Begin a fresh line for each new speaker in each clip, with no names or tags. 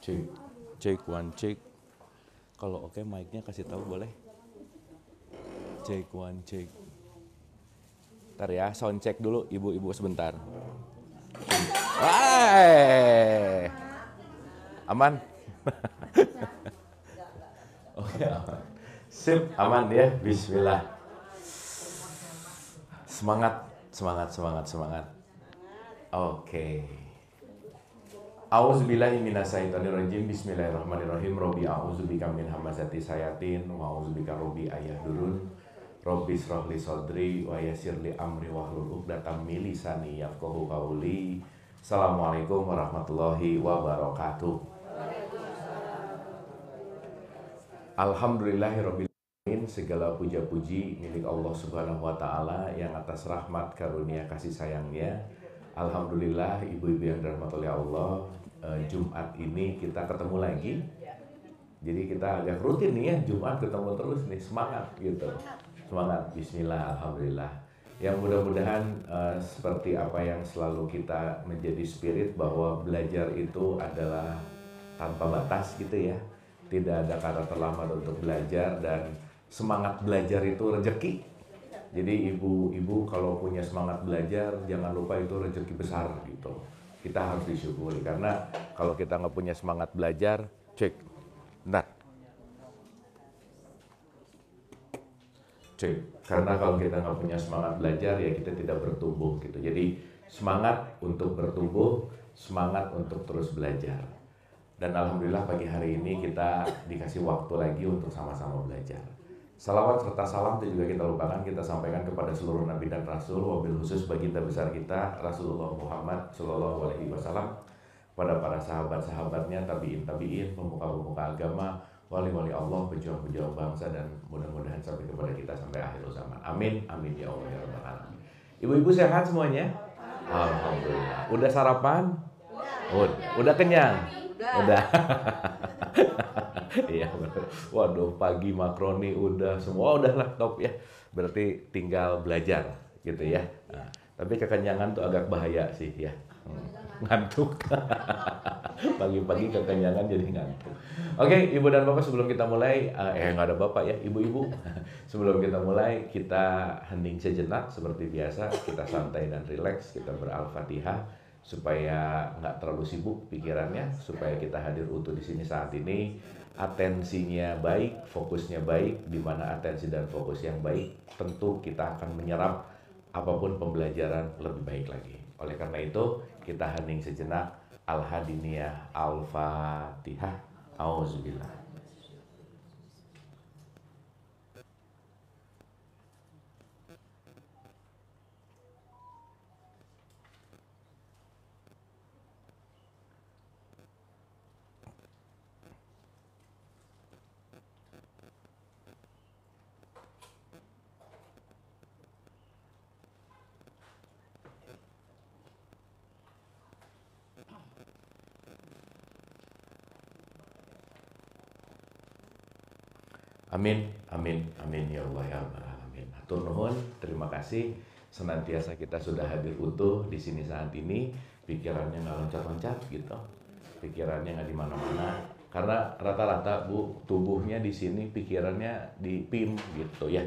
cek cek one cek kalau oke okay, mic-nya kasih tahu boleh cek one cek ntar ya sound check dulu ibu-ibu sebentar Hai. aman oke oh, aman ya. sip aman ya Bismillah semangat semangat semangat semangat oke okay. Auzubillahi minasyaitonirrajim. Bismillahirrahmanirrahim. Rabbi a'udzubika min hamazati sayatin wa a'udzubika rabbi ayahdurun. Rabbi israh li sadri wa yassir li amri wa hlul 'uqdatam min lisani yafqahu qawli. Assalamualaikum warahmatullahi wabarakatuh. Alhamdulillahirrabbilalamin Segala puja-puji milik Allah subhanahu wa ta'ala Yang atas rahmat karunia kasih sayangnya Alhamdulillah ibu-ibu yang dirahmati oleh Allah uh, Jumat ini kita ketemu lagi. Ya. Jadi kita agak rutin nih ya Jumat ketemu terus nih semangat gitu. Semangat bismillah alhamdulillah. Yang mudah-mudahan uh, seperti apa yang selalu kita menjadi spirit bahwa belajar itu adalah tanpa batas gitu ya. Tidak ada kata terlambat untuk belajar dan semangat belajar itu rezeki. Jadi ibu-ibu kalau punya semangat belajar jangan lupa itu rezeki besar gitu kita harus disyukuri karena kalau kita nggak punya semangat belajar cek benar cek karena kalau kita nggak punya semangat belajar ya kita tidak bertumbuh gitu jadi semangat untuk bertumbuh semangat untuk terus belajar dan alhamdulillah pagi hari ini kita dikasih waktu lagi untuk sama-sama belajar Salawat serta salam itu juga kita lupakan, kita sampaikan kepada seluruh nabi dan rasul, wabil khusus bagi kita besar kita Rasulullah Muhammad Shallallahu Alaihi Wasallam pada para sahabat-sahabatnya, tabiin tabiin, pemuka-pemuka agama, wali-wali Allah, pejuang-pejuang bangsa dan mudah-mudahan sampai kepada kita sampai akhir zaman. Amin, amin ya Allah ya alamin. Ibu-ibu sehat semuanya? Alhamdulillah. Udah sarapan? Udah. Udah kenyang? Udah. Iya betul. Waduh pagi makroni udah semua udah lah top ya. Berarti tinggal belajar gitu ya. Nah, tapi kekenyangan tuh agak bahaya sih ya. Hmm, ngantuk. Pagi-pagi kekenyangan jadi ngantuk. Oke, okay, ibu dan bapak sebelum kita mulai, eh, eh nggak ada bapak ya, ibu-ibu. sebelum kita mulai, kita hening sejenak seperti biasa, kita santai dan rileks, kita beralfatihah supaya nggak terlalu sibuk pikirannya, supaya kita hadir utuh di sini saat ini atensinya baik, fokusnya baik, di mana atensi dan fokus yang baik, tentu kita akan menyerap apapun pembelajaran lebih baik lagi. Oleh karena itu, kita hening sejenak. Al-Hadiniyah Al-Fatihah. Auzubillah. Amin, amin, amin ya Allah ya Allah. Amin. Atur nuhun, terima kasih senantiasa kita sudah hadir utuh di sini saat ini. Pikirannya nggak loncat-loncat gitu, pikirannya nggak di mana-mana. Karena rata-rata bu tubuhnya di sini, pikirannya di pim gitu ya.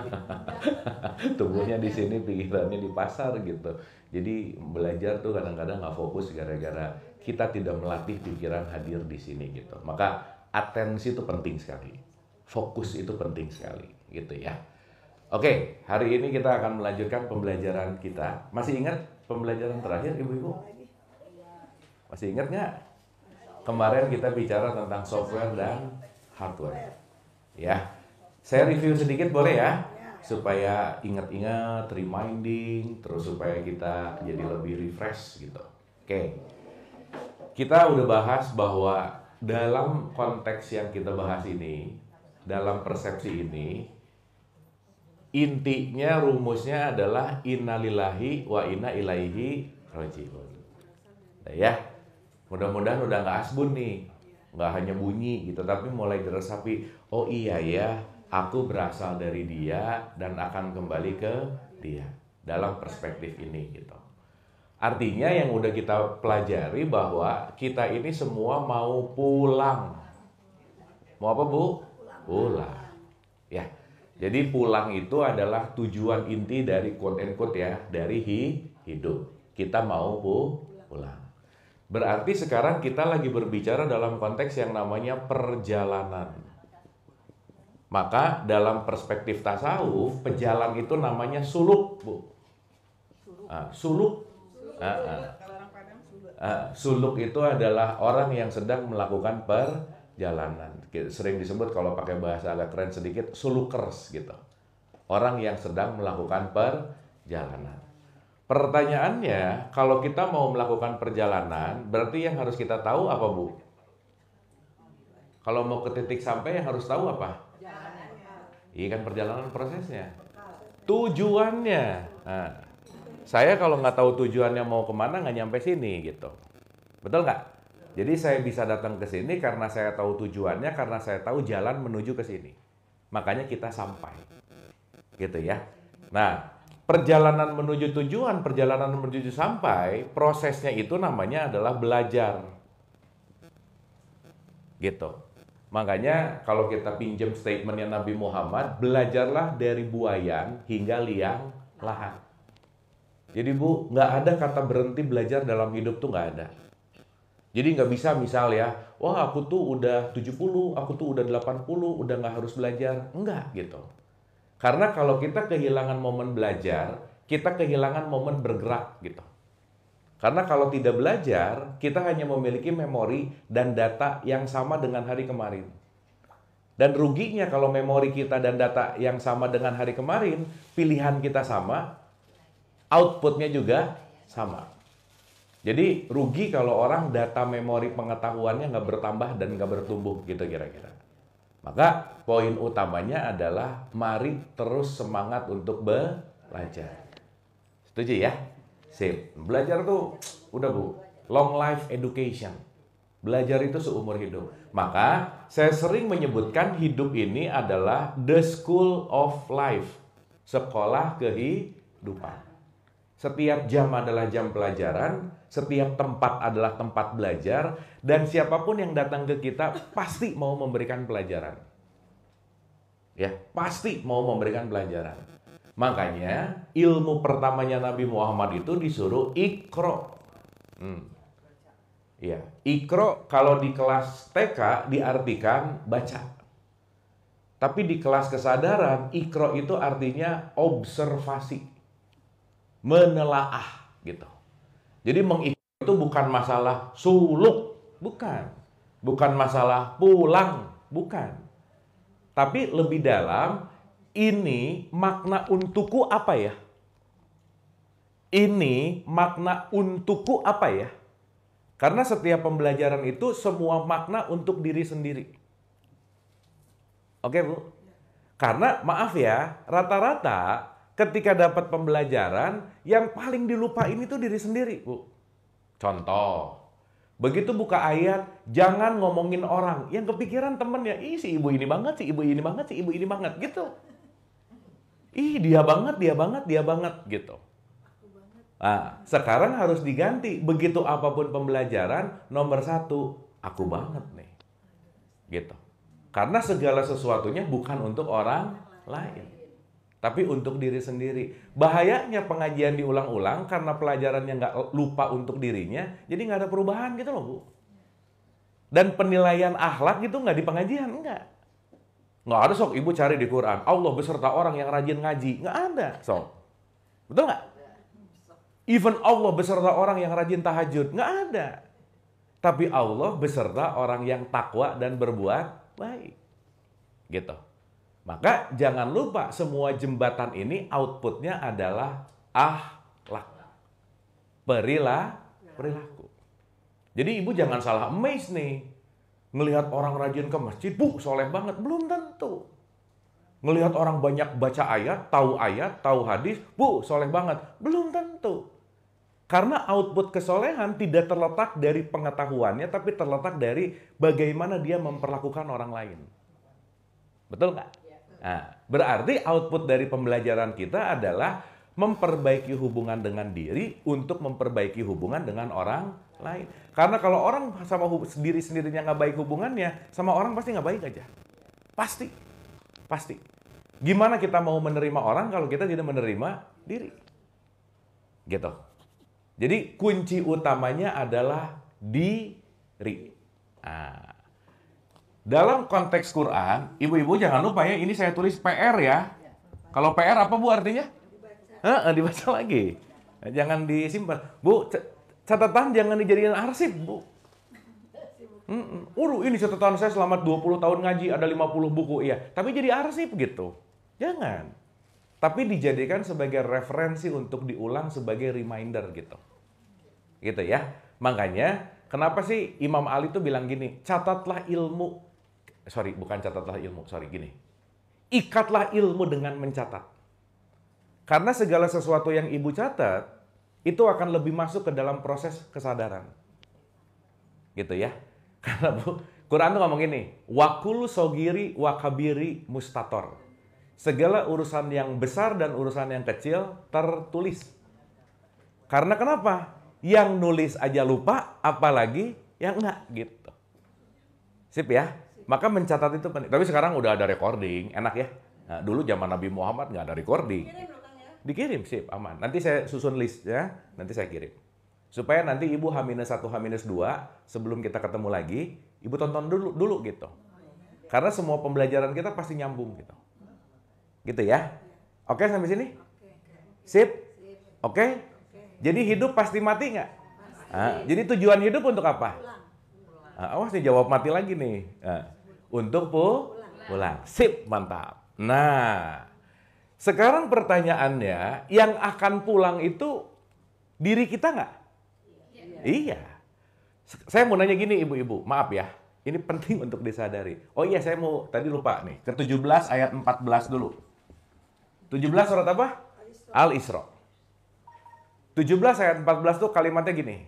tubuhnya di sini, pikirannya di pasar gitu. Jadi belajar tuh kadang-kadang nggak -kadang fokus gara-gara kita tidak melatih pikiran hadir di sini gitu. Maka atensi itu penting sekali. Fokus itu penting sekali gitu ya. Oke, hari ini kita akan melanjutkan pembelajaran kita. Masih ingat pembelajaran terakhir ibu-ibu? Masih ingat nggak? Kemarin kita bicara tentang software dan hardware. Ya, saya review sedikit boleh ya? Supaya ingat-ingat, reminding, terus supaya kita jadi lebih refresh gitu. Oke, kita udah bahas bahwa dalam konteks yang kita bahas ini, dalam persepsi ini, intinya rumusnya adalah innalillahi wa inna ilaihi rajiun. ya, mudah-mudahan udah nggak asbun nih, nggak hanya bunyi gitu, tapi mulai diresapi. Oh iya ya, aku berasal dari dia dan akan kembali ke dia dalam perspektif ini gitu. Artinya yang udah kita pelajari bahwa kita ini semua mau pulang. Mau apa, Bu? Pulang. Ya. Jadi pulang itu adalah tujuan inti dari quote and quote ya, dari hi, hidup. Kita mau bu, pulang. Berarti sekarang kita lagi berbicara dalam konteks yang namanya perjalanan. Maka dalam perspektif tasawuf, pejalan itu namanya suluk, Bu. Nah, suluk ah, uh, uh, suluk itu adalah orang yang sedang melakukan perjalanan sering disebut kalau pakai bahasa agak keren sedikit sulukers gitu orang yang sedang melakukan perjalanan pertanyaannya kalau kita mau melakukan perjalanan berarti yang harus kita tahu apa bu kalau mau ke titik sampai yang harus tahu apa iya kan perjalanan prosesnya tujuannya nah, saya kalau nggak tahu tujuannya mau kemana nggak nyampe sini gitu. Betul nggak? Jadi saya bisa datang ke sini karena saya tahu tujuannya, karena saya tahu jalan menuju ke sini. Makanya kita sampai. Gitu ya. Nah, perjalanan menuju tujuan, perjalanan menuju sampai, prosesnya itu namanya adalah belajar. Gitu. Makanya kalau kita pinjam statementnya Nabi Muhammad, belajarlah dari buayan hingga liang lahat. Jadi Bu, nggak ada kata berhenti belajar dalam hidup tuh nggak ada. Jadi nggak bisa misal ya, wah aku tuh udah 70, aku tuh udah 80, udah nggak harus belajar. Enggak gitu. Karena kalau kita kehilangan momen belajar, kita kehilangan momen bergerak gitu. Karena kalau tidak belajar, kita hanya memiliki memori dan data yang sama dengan hari kemarin. Dan ruginya kalau memori kita dan data yang sama dengan hari kemarin, pilihan kita sama, outputnya juga sama. Jadi rugi kalau orang data memori pengetahuannya nggak bertambah dan nggak bertumbuh gitu kira-kira. Maka poin utamanya adalah mari terus semangat untuk belajar. Setuju ya? Sip. Belajar tuh udah bu, long life education. Belajar itu seumur hidup. Maka saya sering menyebutkan hidup ini adalah the school of life. Sekolah kehidupan. Setiap jam adalah jam pelajaran, setiap tempat adalah tempat belajar, dan siapapun yang datang ke kita pasti mau memberikan pelajaran. Ya, pasti mau memberikan pelajaran. Makanya ilmu pertamanya Nabi Muhammad itu disuruh ikro. Hmm. Ya, ikro kalau di kelas TK diartikan baca. Tapi di kelas kesadaran, ikro itu artinya observasi menelaah gitu. Jadi mengikuti itu bukan masalah suluk, bukan. Bukan masalah pulang, bukan. Tapi lebih dalam ini makna untukku apa ya? Ini makna untukku apa ya? Karena setiap pembelajaran itu semua makna untuk diri sendiri. Oke, Bu? Karena maaf ya, rata-rata ketika dapat pembelajaran, yang paling dilupa ini tuh diri sendiri, Bu. Contoh, begitu buka ayat, jangan ngomongin orang. Yang kepikiran temennya, ih si ibu ini banget, si ibu ini banget, si ibu ini banget, gitu. Ih dia banget, dia banget, dia banget, gitu. Nah, sekarang harus diganti. Begitu apapun pembelajaran, nomor satu, aku banget nih. Gitu. Karena segala sesuatunya bukan untuk orang lain tapi untuk diri sendiri. Bahayanya pengajian diulang-ulang karena pelajarannya nggak lupa untuk dirinya, jadi nggak ada perubahan gitu loh, Bu. Dan penilaian akhlak gitu nggak di pengajian, enggak. Nggak ada sok ibu cari di Quran, Allah beserta orang yang rajin ngaji. Nggak ada sok. Betul nggak? Even Allah beserta orang yang rajin tahajud. Nggak ada. Tapi Allah beserta orang yang takwa dan berbuat baik. Gitu. Maka jangan lupa semua jembatan ini outputnya adalah ahlak. Perilah, perilaku. Jadi ibu jangan salah amaze nih. Ngelihat orang rajin ke masjid, bu soleh banget. Belum tentu. Ngelihat orang banyak baca ayat, tahu ayat, tahu hadis, bu soleh banget. Belum tentu. Karena output kesolehan tidak terletak dari pengetahuannya, tapi terletak dari bagaimana dia memperlakukan orang lain. Betul nggak? Nah, berarti output dari pembelajaran kita adalah memperbaiki hubungan dengan diri untuk memperbaiki hubungan dengan orang lain. Karena kalau orang sama sendiri sendirinya nggak baik hubungannya, sama orang pasti nggak baik aja. Pasti, pasti. Gimana kita mau menerima orang kalau kita tidak menerima diri? Gitu. Jadi kunci utamanya adalah diri. Nah, dalam konteks Quran, ibu-ibu jangan lupa ya, ini saya tulis PR ya. Kalau PR apa Bu artinya? Dibaca, eh, dibaca lagi. Jangan disimpan. Bu, catatan jangan dijadikan arsip, Bu. Mm Uru, ini catatan saya selama 20 tahun ngaji ada 50 buku, iya. Tapi jadi arsip gitu. Jangan. Tapi dijadikan sebagai referensi untuk diulang sebagai reminder gitu. Gitu ya. Makanya, kenapa sih Imam Ali itu bilang gini, catatlah ilmu Eh, sorry, bukan catatlah ilmu. Sorry, gini. Ikatlah ilmu dengan mencatat. Karena segala sesuatu yang ibu catat, itu akan lebih masuk ke dalam proses kesadaran. Gitu ya. Karena bu, Quran tuh ngomong ini, wakulu sogiri wakabiri mustator. Segala urusan yang besar dan urusan yang kecil tertulis. Karena kenapa? Yang nulis aja lupa, apalagi yang enggak gitu. Sip ya. Maka mencatat itu penting. Tapi sekarang udah ada recording, enak ya. Nah, dulu zaman Nabi Muhammad nggak ada recording. Dikirim, ya? sip, aman. Nanti saya susun listnya, nanti saya kirim. Supaya nanti ibu h satu h dua sebelum kita ketemu lagi, ibu tonton dulu, dulu gitu. Karena semua pembelajaran kita pasti nyambung gitu. Gitu ya. Oke sampai sini? Sip? Oke? Jadi hidup pasti mati nggak? Nah, jadi tujuan hidup untuk apa? Nah, awas nih jawab mati lagi nih. Nah untuk pu pulang. pulang. Sip, mantap. Nah, sekarang pertanyaannya, yang akan pulang itu diri kita nggak? Iya. iya. Saya mau nanya gini ibu-ibu, maaf ya. Ini penting untuk disadari. Oh iya, saya mau tadi lupa nih. Ke 17 ayat 14 dulu. 17 surat apa? Al-Isra. Al 17 ayat 14 tuh kalimatnya gini.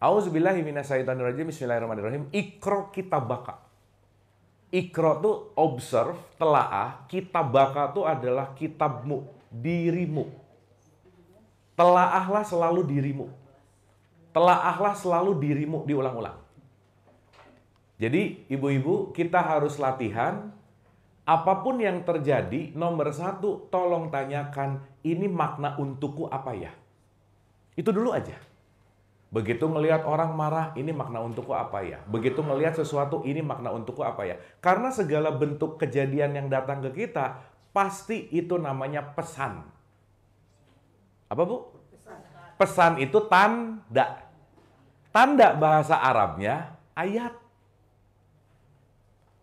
Auzubillahi minasyaitonirrajim. Bismillahirrahmanirrahim. Ikro kitabaka. Ikro tuh observe, telaah. Kitab baka tuh adalah kitabmu, dirimu. Telaahlah selalu dirimu. Telaahlah selalu dirimu diulang-ulang. Jadi ibu-ibu kita harus latihan apapun yang terjadi, nomor satu, tolong tanyakan, ini makna untukku apa ya? Itu dulu aja. Begitu melihat orang marah, ini makna untukku apa ya? Begitu melihat sesuatu, ini makna untukku apa ya? Karena segala bentuk kejadian yang datang ke kita, pasti itu namanya pesan. Apa Bu? Pesan, itu tanda. Tanda bahasa Arabnya ayat.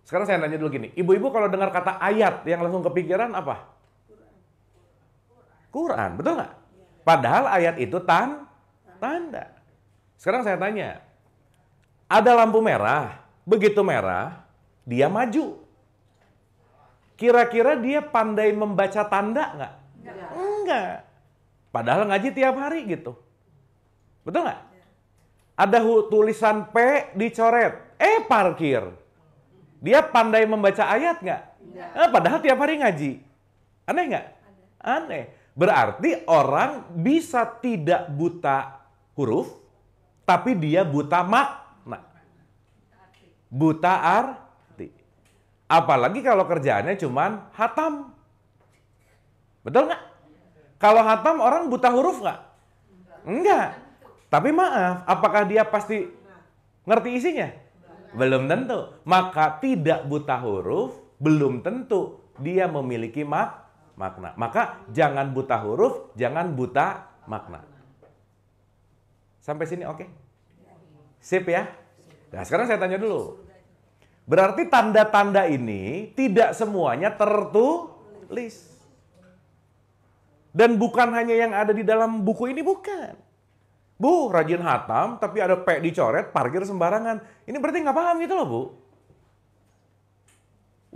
Sekarang saya nanya dulu gini, ibu-ibu kalau dengar kata ayat yang langsung kepikiran apa? Quran, betul nggak? Padahal ayat itu tan tanda. Sekarang saya tanya, ada lampu merah, begitu merah, dia maju. Kira-kira dia pandai membaca tanda nggak? Enggak. Enggak. Padahal ngaji tiap hari gitu. Betul nggak? Ya. Ada tulisan P dicoret, eh parkir. Dia pandai membaca ayat nggak? Iya. Eh, padahal tiap hari ngaji. Aneh nggak? Aneh. Berarti orang bisa tidak buta huruf, tapi dia buta makna. Buta arti. Apalagi kalau kerjaannya cuman hatam. Betul nggak? Kalau hatam orang buta huruf nggak? Enggak. Tapi maaf, apakah dia pasti ngerti isinya? Belum tentu. Maka tidak buta huruf, belum tentu dia memiliki mak makna. Maka jangan buta huruf, jangan buta makna. Sampai sini oke? Okay? Sip ya? Nah sekarang saya tanya dulu. Berarti tanda-tanda ini tidak semuanya tertulis. Dan bukan hanya yang ada di dalam buku ini, bukan. Bu, rajin hatam, tapi ada P dicoret, parkir sembarangan. Ini berarti nggak paham gitu loh, Bu.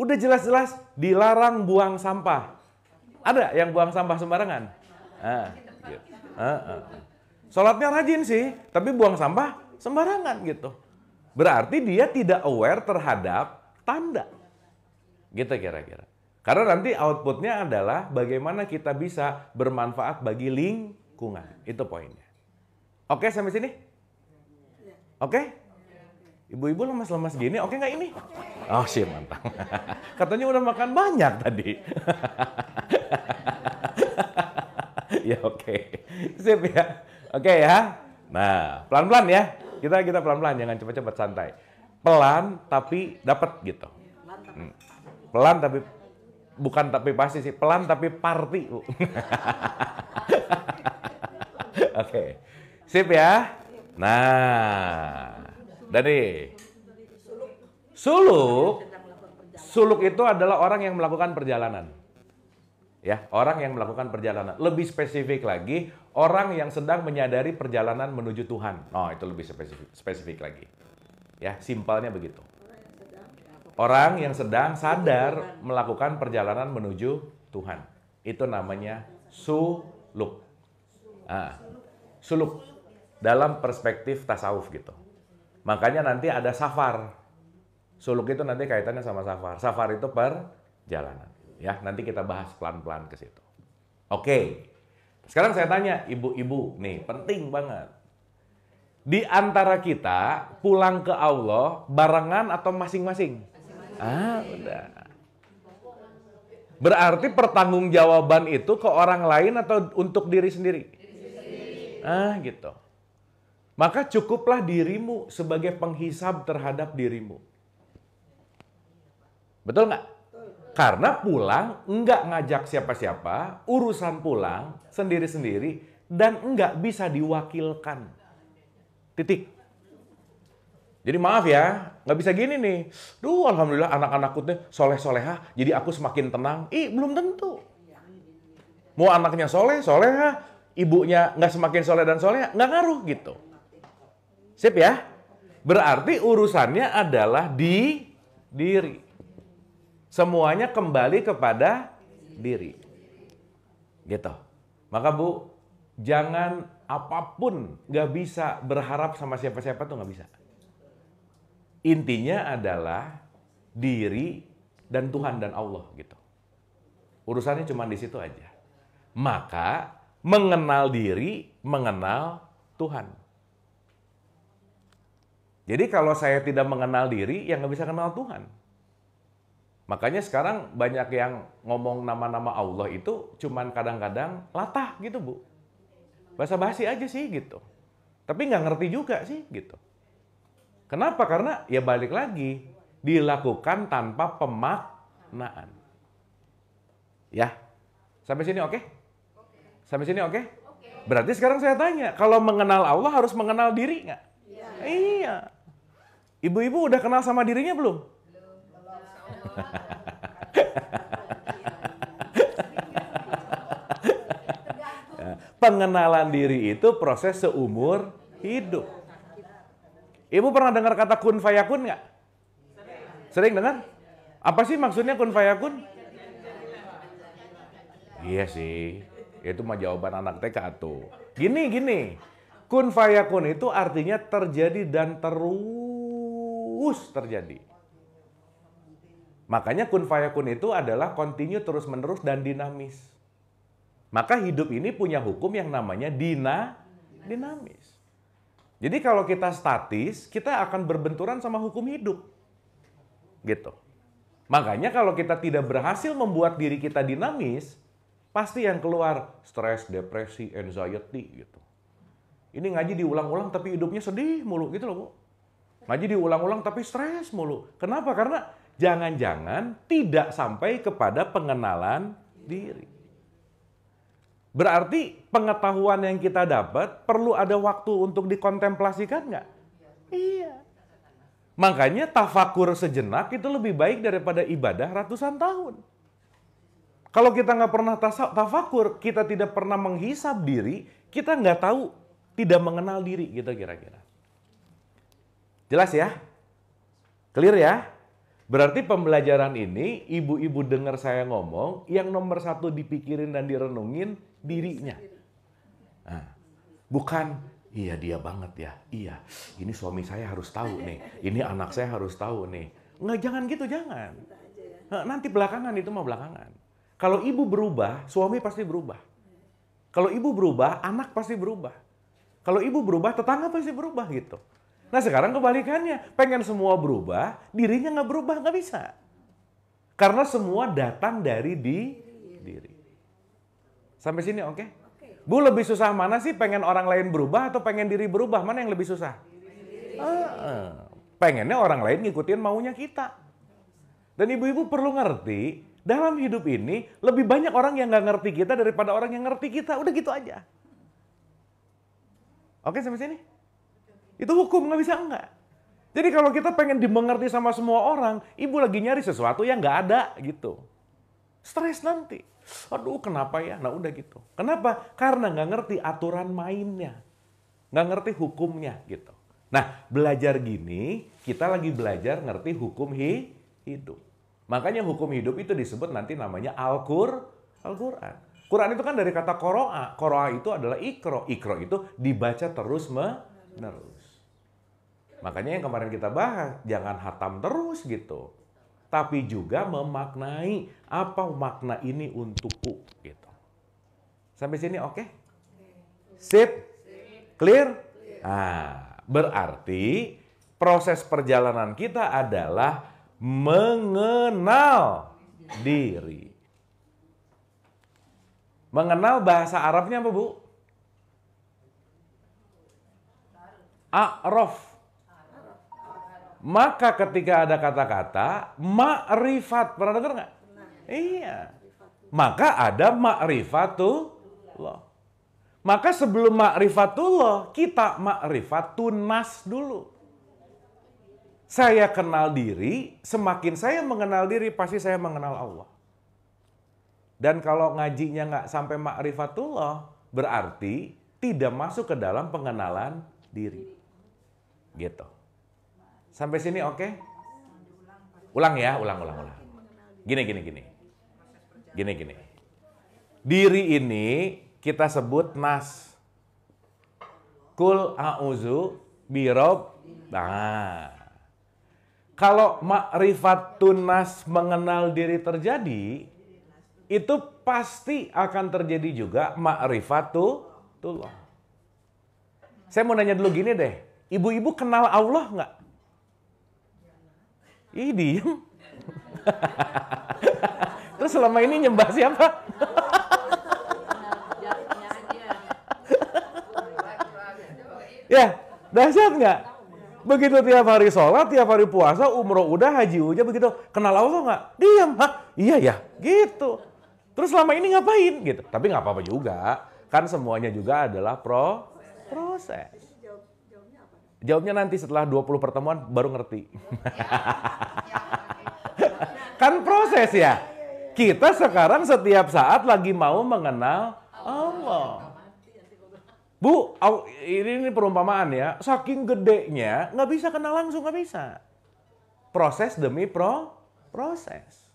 Udah jelas-jelas dilarang buang sampah. Ada yang buang sampah sembarangan? Ah, gitu. ah, ah. ah. Sholatnya rajin sih, tapi buang sampah sembarangan gitu. Berarti dia tidak aware terhadap tanda. Gitu kira-kira. Karena nanti outputnya adalah bagaimana kita bisa bermanfaat bagi lingkungan. Itu poinnya. Oke sampai sini? Oke? Ibu-ibu lemas-lemas gini, oke nggak ini? Oh sih mantap. Katanya udah makan banyak tadi. ya oke. Sip ya. Oke okay, ya. Nah, pelan-pelan ya. Kita kita pelan-pelan, jangan cepat-cepat santai. Pelan tapi dapat gitu. Hmm. Pelan tapi bukan tapi pasti sih, pelan tapi party. Oke. okay. Sip ya. Nah. Dari suluk. Suluk itu adalah orang yang melakukan perjalanan ya orang yang melakukan perjalanan lebih spesifik lagi orang yang sedang menyadari perjalanan menuju Tuhan oh itu lebih spesifik spesifik lagi ya simpelnya begitu orang yang sedang sadar melakukan perjalanan menuju Tuhan itu namanya suluk ah, suluk dalam perspektif tasawuf gitu makanya nanti ada safar suluk itu nanti kaitannya sama safar safar itu perjalanan Ya, nanti kita bahas pelan-pelan ke situ. Oke. Sekarang saya tanya ibu-ibu, nih penting banget. Di antara kita pulang ke Allah barengan atau masing-masing? Ah, udah. Berarti pertanggungjawaban itu ke orang lain atau untuk diri sendiri? Diri sendiri. Ah, gitu. Maka cukuplah dirimu sebagai penghisab terhadap dirimu. Betul nggak? Karena pulang nggak ngajak siapa-siapa, urusan pulang sendiri-sendiri dan nggak bisa diwakilkan. Titik. Jadi maaf ya, nggak bisa gini nih. Duh, alhamdulillah anak-anakku tuh soleh-solehah, jadi aku semakin tenang. Ih, belum tentu. Mau anaknya soleh, solehah, ibunya nggak semakin soleh dan solehah, nggak ngaruh gitu. Sip ya? Berarti urusannya adalah di diri. Semuanya kembali kepada diri. Gitu. Maka Bu, jangan apapun nggak bisa berharap sama siapa-siapa tuh nggak bisa. Intinya adalah diri dan Tuhan dan Allah gitu. Urusannya cuma di situ aja. Maka mengenal diri, mengenal Tuhan. Jadi kalau saya tidak mengenal diri, ya nggak bisa kenal Tuhan. Makanya sekarang banyak yang ngomong nama-nama Allah itu cuman kadang-kadang latah gitu bu. Bahasa basi aja sih gitu. Tapi nggak ngerti juga sih gitu. Kenapa? Karena ya balik lagi dilakukan tanpa pemaknaan. Ya, sampai sini oke? Okay? Sampai sini oke? Okay? Berarti sekarang saya tanya, kalau mengenal Allah harus mengenal diri nggak? Iya. iya. Ibu-ibu udah kenal sama dirinya belum? Pengenalan diri itu proses seumur hidup. Ibu pernah dengar kata kun fayakun nggak? Sering dengar? Apa sih maksudnya kun fayakun? Iya sih, itu mah jawaban anak TK tuh. Gini gini, kun fayakun itu artinya terjadi dan terus terjadi. Makanya kun fayakun itu adalah continue terus-menerus dan dinamis. Maka hidup ini punya hukum yang namanya dina dinamis. Jadi kalau kita statis, kita akan berbenturan sama hukum hidup. Gitu. Makanya kalau kita tidak berhasil membuat diri kita dinamis, pasti yang keluar stres, depresi, anxiety gitu. Ini ngaji diulang-ulang tapi hidupnya sedih mulu gitu loh, Bu. Ngaji diulang-ulang tapi stres mulu. Kenapa? Karena jangan-jangan tidak sampai kepada pengenalan diri. Berarti pengetahuan yang kita dapat perlu ada waktu untuk dikontemplasikan nggak? Iya. Makanya tafakur sejenak itu lebih baik daripada ibadah ratusan tahun. Kalau kita nggak pernah tafakur, kita tidak pernah menghisap diri, kita nggak tahu, tidak mengenal diri gitu kira-kira. Jelas ya? Clear ya? Berarti pembelajaran ini, ibu-ibu dengar saya ngomong, yang nomor satu dipikirin dan direnungin dirinya. Nah, bukan, iya dia banget ya, iya ini suami saya harus tahu nih, ini anak saya harus tahu nih. Nggak, jangan gitu, jangan. Gitu nah, nanti belakangan itu mah belakangan. Kalau ibu berubah, suami pasti berubah. Kalau ibu berubah, anak pasti berubah. Kalau ibu berubah, tetangga pasti berubah gitu. Nah sekarang kebalikannya, pengen semua berubah, dirinya nggak berubah nggak bisa. Karena semua datang dari di diri. Sampai sini oke? Okay? Bu lebih susah mana sih pengen orang lain berubah atau pengen diri berubah? Mana yang lebih susah? Ah, pengennya orang lain ngikutin maunya kita. Dan ibu-ibu perlu ngerti, dalam hidup ini lebih banyak orang yang nggak ngerti kita daripada orang yang ngerti kita. Udah gitu aja. Oke sampai sini? Itu hukum, nggak bisa enggak. Jadi kalau kita pengen dimengerti sama semua orang, ibu lagi nyari sesuatu yang nggak ada gitu. Stres nanti. Aduh kenapa ya? Nah udah gitu. Kenapa? Karena nggak ngerti aturan mainnya. Nggak ngerti hukumnya gitu. Nah belajar gini, kita lagi belajar ngerti hukum hi hidup. Makanya hukum hidup itu disebut nanti namanya Al-Qur, Al-Quran. Quran itu kan dari kata koroa. Koroa itu adalah ikro. Ikro itu dibaca terus menerus. Makanya yang kemarin kita bahas, jangan hatam terus gitu. Tapi juga memaknai apa makna ini untukku gitu. Sampai sini oke? Okay? Sip? Clear? Nah, berarti proses perjalanan kita adalah mengenal diri. Mengenal bahasa Arabnya apa, Bu? A'raf. Maka ketika ada kata-kata makrifat pernah dengar nggak? Iya. Maka ada ma'rifatullah. Maka sebelum ma'rifatullah, kita makrifat tunas dulu. Saya kenal diri, semakin saya mengenal diri, pasti saya mengenal Allah. Dan kalau ngajinya nggak sampai ma'rifatullah, berarti tidak masuk ke dalam pengenalan diri. Gitu. Sampai sini oke? Okay? Ulang ya, ulang, ulang, ulang. Gini, gini, gini. Gini, gini. Diri ini kita sebut nas. Kul a'uzu birob. Nah. Kalau ma'rifat tunas mengenal diri terjadi, itu pasti akan terjadi juga ma'rifatullah. Saya mau nanya dulu gini deh, ibu-ibu kenal Allah nggak? Ih, diem. Terus selama ini nyembah siapa? ya, dahsyat nggak? Begitu tiap hari sholat, tiap hari puasa, umroh udah, haji udah, begitu kenal Allah nggak? Diam, Hah? iya ya, gitu. Terus selama ini ngapain gitu? Tapi nggak apa-apa juga, kan semuanya juga adalah pro proses. Jawabnya nanti setelah 20 pertemuan baru ngerti. Oh, iya. kan proses ya. Iya, iya, Kita sekarang setiap saat lagi mau mengenal
Allah.
Bu, ini, ini perumpamaan ya. Saking gedenya nggak bisa kenal langsung nggak bisa. Proses demi pro proses.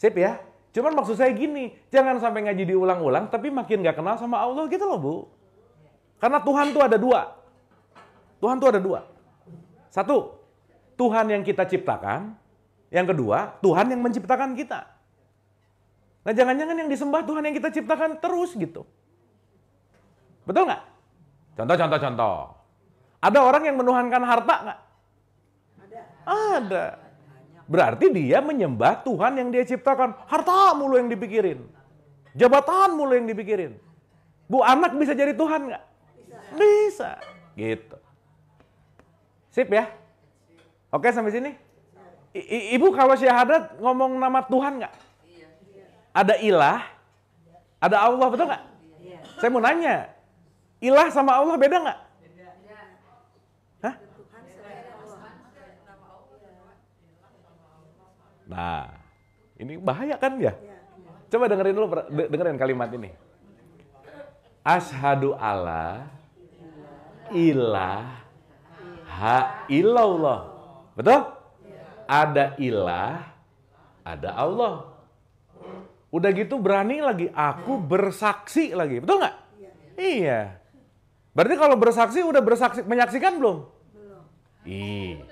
Sip ya. Cuman maksud saya gini, jangan sampai ngaji diulang-ulang tapi makin nggak kenal sama Allah gitu loh bu. Karena Tuhan tuh ada dua, Tuhan itu ada dua. Satu, Tuhan yang kita ciptakan. Yang kedua, Tuhan yang menciptakan kita. Nah jangan-jangan yang disembah Tuhan yang kita ciptakan terus gitu. Betul nggak? Contoh, contoh, contoh. Ada orang yang menuhankan harta nggak? Ada. Berarti dia menyembah Tuhan yang dia ciptakan. Harta mulu yang dipikirin. Jabatan mulu yang dipikirin. Bu anak bisa jadi Tuhan nggak? bisa. Gitu. Sip ya? Oke sampai sini? I, ibu kalau syahadat ngomong nama Tuhan nggak? Ada ilah, ada Allah betul nggak? Saya mau nanya, ilah sama Allah beda nggak? Nah, ini bahaya kan ya? Coba dengerin dulu, dengerin kalimat ini. Ashadu Allah ilah Ha Allah, Betul? Ada ilah, ada Allah. Udah gitu berani lagi aku bersaksi lagi. Betul nggak? Iya. Berarti kalau bersaksi udah bersaksi menyaksikan belum? Belum. Ih.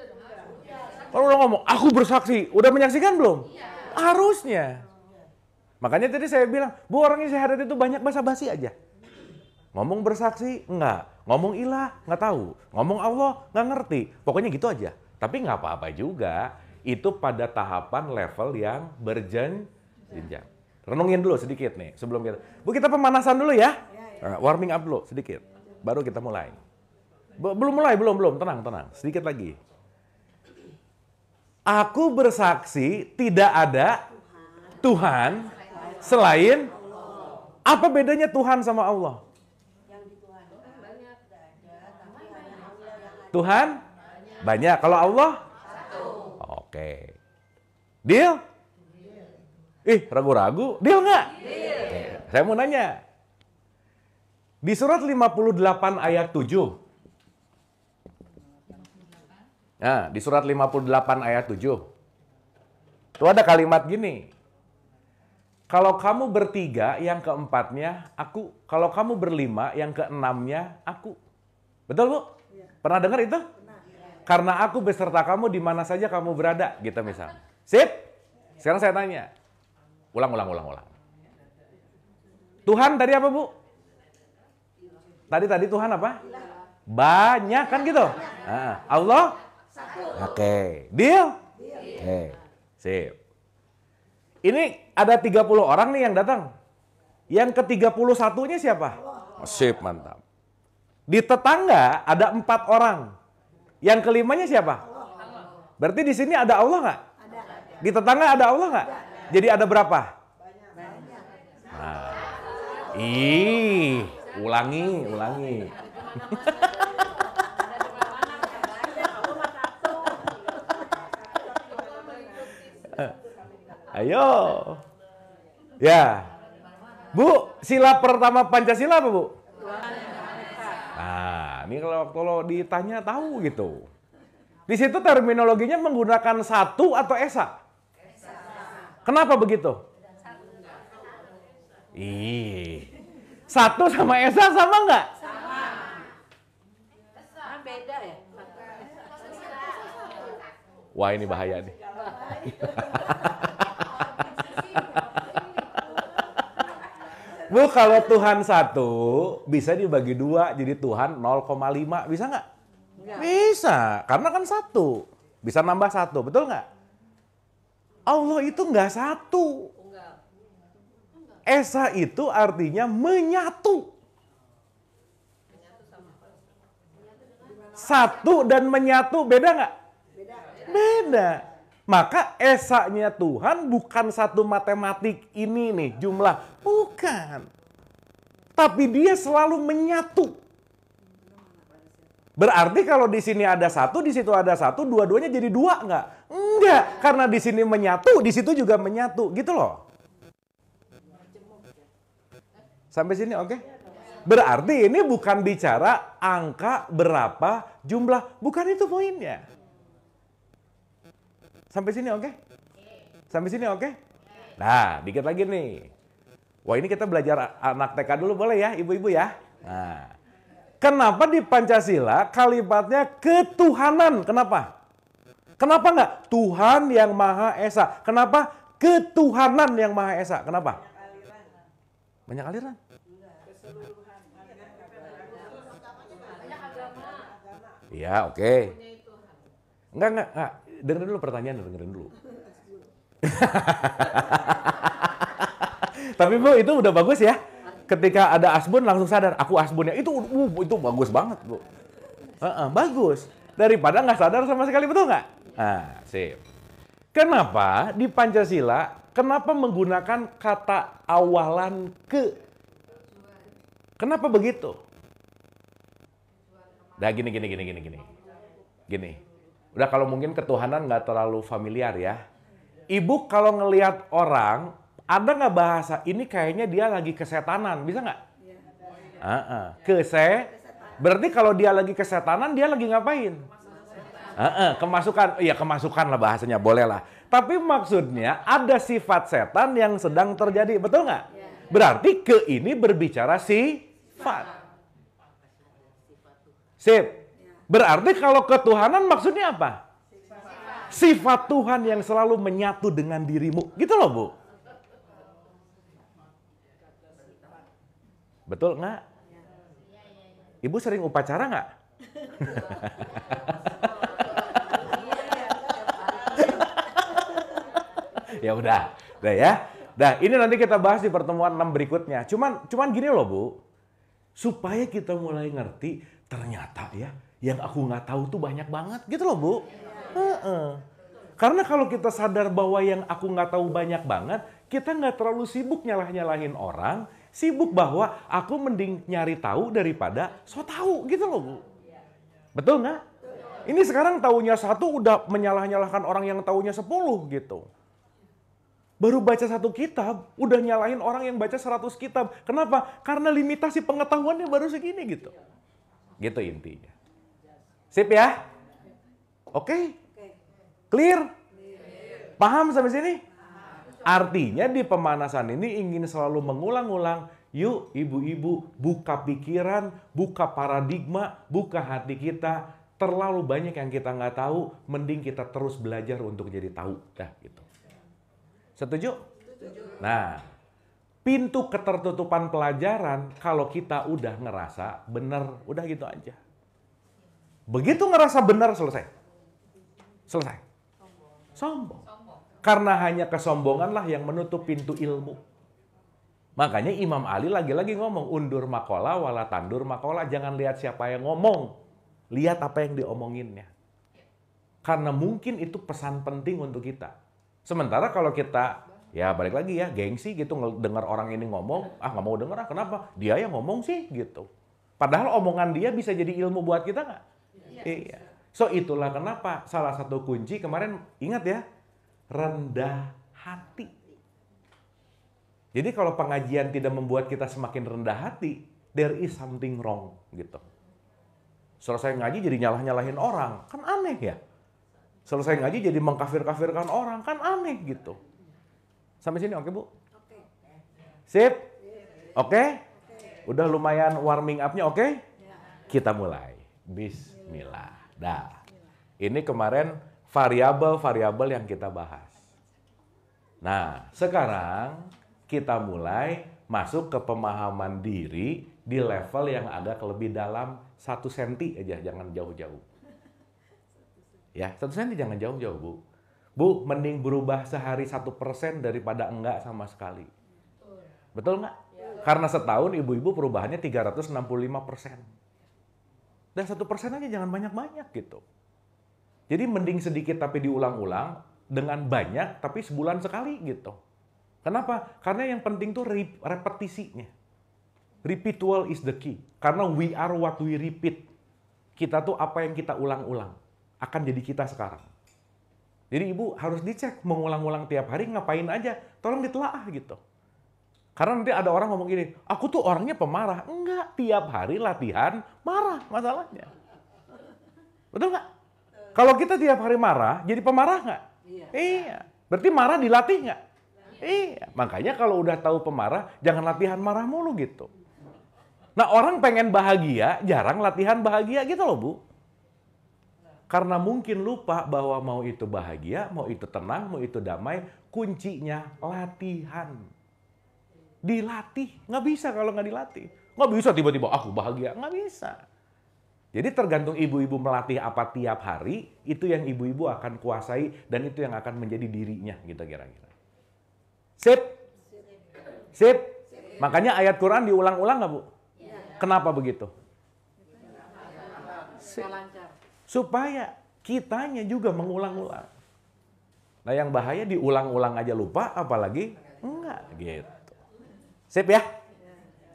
Kalau udah ngomong aku bersaksi, udah menyaksikan belum? Iya. Harusnya. Makanya tadi saya bilang, bu orang yang syahadat itu banyak basa-basi aja. Ngomong bersaksi, enggak. Ngomong ilah, nggak tahu. Ngomong Allah, nggak ngerti. Pokoknya gitu aja. Tapi nggak apa-apa juga. Itu pada tahapan level yang berjenjang. Renungin dulu sedikit nih sebelum kita. Bu kita pemanasan dulu ya. ya, ya. Eh, warming up dulu sedikit. Baru kita mulai. Belum mulai, belum, belum. Tenang, tenang. Sedikit lagi. Aku bersaksi tidak ada Tuhan, selain Apa bedanya Tuhan sama Allah? Tuhan banyak. banyak. Kalau Allah? Satu. Oke. Deal? Deal. Ih, ragu-ragu. Deal
nggak? Deal.
Oke. Saya mau nanya. Di surat 58 ayat 7. Nah, di surat 58 ayat 7. Itu ada kalimat gini. Kalau kamu bertiga, yang keempatnya aku. Kalau kamu berlima, yang keenamnya aku. Betul, Bu? Pernah dengar itu? Karena aku beserta kamu di mana saja kamu berada, gitu misal. Sip? Sekarang saya tanya. Ulang, ulang, ulang, ulang. Tuhan tadi apa, Bu? Tadi tadi Tuhan apa? Banyak kan gitu. Ah, Allah? Oke. Okay. Deal? Oke.
Okay. Sip.
Ini ada 30 orang nih yang datang. Yang ke-31-nya siapa? Sip, mantap. Di tetangga ada empat orang. Yang kelimanya siapa? Berarti di sini ada Allah nggak? Di tetangga ada Allah nggak? Jadi ada berapa? Nah. Ih, ulangi, ulangi. Ayo. Ya. Bu, sila pertama Pancasila apa, Bu? Ini kalau waktu lo ditanya tahu gitu. Di situ terminologinya menggunakan satu atau esa. esa. Kenapa begitu?
Ih.
Satu sama esa sama nggak?
Sama. Esa. beda ya.
Wah ini bahaya nih.
Bu, kalau Tuhan satu, bisa dibagi dua, jadi Tuhan 0,5. Bisa nggak? Bisa, karena kan satu. Bisa nambah satu, betul nggak? Allah itu nggak satu. Esa itu artinya menyatu. Satu dan menyatu beda nggak? Beda. beda. Maka esanya Tuhan bukan satu matematik ini nih jumlah. Bukan. Tapi dia selalu menyatu. Berarti kalau di sini ada satu, di situ ada satu, dua-duanya jadi dua nggak? Enggak, karena di sini menyatu, di situ juga menyatu, gitu loh. Sampai sini oke? Okay? Berarti ini bukan bicara angka berapa jumlah, bukan itu poinnya. Sampai sini oke? Okay? Sampai sini oke? Okay? Nah, dikit lagi nih. Wah ini kita belajar anak TK dulu boleh ya, ibu-ibu ya? Nah, kenapa di Pancasila kalimatnya ketuhanan? Kenapa? Kenapa nggak Tuhan yang Maha Esa? Kenapa ketuhanan yang Maha Esa? Kenapa? Banyak aliran.
Iya, oke. Okay.
Enggak, enggak, enggak dengerin dulu pertanyaan, dengerin dulu. Tapi bu itu udah bagus ya. Ketika ada asbun langsung sadar, aku asbunnya itu uh, itu bagus banget bu. Uh, uh, bagus daripada nggak sadar sama sekali betul nggak? Ah sip. Kenapa di Pancasila kenapa menggunakan kata awalan ke? Kenapa begitu? Nah gini gini gini gini gini. Gini. Udah kalau mungkin ketuhanan nggak terlalu familiar ya. Ibu kalau ngelihat orang, ada nggak bahasa ini kayaknya dia lagi kesetanan, bisa nggak? Ya, uh -uh. Kese, berarti kalau dia lagi kesetanan dia lagi ngapain? Uh -uh. Kemasukan, iya kemasukan lah bahasanya, boleh lah. Tapi maksudnya ada sifat setan yang sedang terjadi, betul nggak? Ya. Berarti ke ini berbicara sifat. Sip. Berarti kalau ketuhanan maksudnya apa? Sifat. Tuhan yang selalu menyatu dengan dirimu. Gitu loh, Bu. Betul nggak? Ibu sering upacara nggak? ya udah, udah ya. Nah, ini nanti kita bahas di pertemuan 6 berikutnya. Cuman cuman gini loh, Bu. Supaya kita mulai ngerti ternyata ya yang aku nggak tahu tuh banyak banget gitu loh bu. Ya. Uh -uh. Karena kalau kita sadar bahwa yang aku nggak tahu banyak banget, kita nggak terlalu sibuk nyalah-nyalahin orang, sibuk bahwa aku mending nyari tahu daripada so tahu gitu loh bu. Betul nggak? Ini sekarang tahunya satu udah menyalah-nyalahkan orang yang tahunya sepuluh gitu. Baru baca satu kitab, udah nyalahin orang yang baca seratus kitab. Kenapa? Karena limitasi pengetahuannya baru segini gitu. Gitu intinya. Sip ya? Oke? Okay? Clear? Paham sampai sini? Artinya di pemanasan ini ingin selalu mengulang-ulang, yuk ibu-ibu buka pikiran, buka paradigma, buka hati kita. Terlalu banyak yang kita nggak tahu, mending kita terus belajar untuk jadi tahu. Dah gitu. Setuju? Setuju. Nah, pintu ketertutupan pelajaran kalau kita udah ngerasa bener, udah gitu aja. Begitu ngerasa benar selesai. Selesai. Sombong. Karena hanya kesombonganlah yang menutup pintu ilmu. Makanya Imam Ali lagi-lagi ngomong, undur makola wala tandur makola. Jangan lihat siapa yang ngomong. Lihat apa yang diomonginnya. Karena mungkin itu pesan penting untuk kita. Sementara kalau kita ya balik lagi ya gengsi gitu dengar orang ini ngomong ah nggak mau dengar ah kenapa dia yang ngomong sih gitu padahal omongan dia bisa jadi ilmu buat kita nggak Iya. iya. So itulah kenapa salah satu kunci kemarin ingat ya rendah hati. Jadi kalau pengajian tidak membuat kita semakin rendah hati, there is something wrong gitu. Selesai ngaji jadi nyalah-nyalahin orang, kan aneh ya. Selesai ngaji jadi mengkafir-kafirkan orang, kan aneh gitu. Sampai sini oke okay, Bu? Sip? Oke? Okay? Udah lumayan warming upnya oke? Okay? Ya. Kita mulai. Bismillah. Mila. dah. ini kemarin variabel-variabel yang kita bahas. Nah, sekarang kita mulai masuk ke pemahaman diri di level yang agak lebih dalam satu senti aja, jangan jauh-jauh. Ya, satu senti jangan jauh-jauh, Bu. Bu, mending berubah sehari satu persen daripada enggak sama sekali. Betul nggak? Karena setahun ibu-ibu perubahannya 365 persen. Dan satu persen aja jangan banyak-banyak gitu. Jadi mending sedikit tapi diulang-ulang dengan banyak tapi sebulan sekali gitu. Kenapa? Karena yang penting tuh repetisinya. Repetual is the key. Karena we are what we repeat. Kita tuh apa yang kita ulang-ulang akan jadi kita sekarang. Jadi ibu harus dicek mengulang-ulang tiap hari ngapain aja. Tolong ditelaah gitu. Karena nanti ada orang ngomong gini, aku tuh orangnya pemarah. Enggak, tiap hari latihan marah masalahnya. Betul nggak? Kalau kita tiap hari marah, jadi pemarah nggak? Iya. iya. Berarti marah dilatih nggak? Iya. Makanya kalau udah tahu pemarah, jangan latihan marah mulu gitu. Nah orang pengen bahagia, jarang latihan bahagia gitu loh Bu. Karena mungkin lupa bahwa mau itu bahagia, mau itu tenang, mau itu damai, kuncinya latihan dilatih nggak bisa kalau nggak dilatih nggak bisa tiba-tiba ah, aku bahagia nggak bisa jadi tergantung ibu-ibu melatih apa tiap hari itu yang ibu-ibu akan kuasai dan itu yang akan menjadi dirinya gitu kira-kira sip sip makanya ayat Quran diulang-ulang nggak bu kenapa begitu sip. supaya kitanya juga mengulang-ulang nah yang bahaya diulang-ulang aja lupa apalagi enggak gitu Sip ya?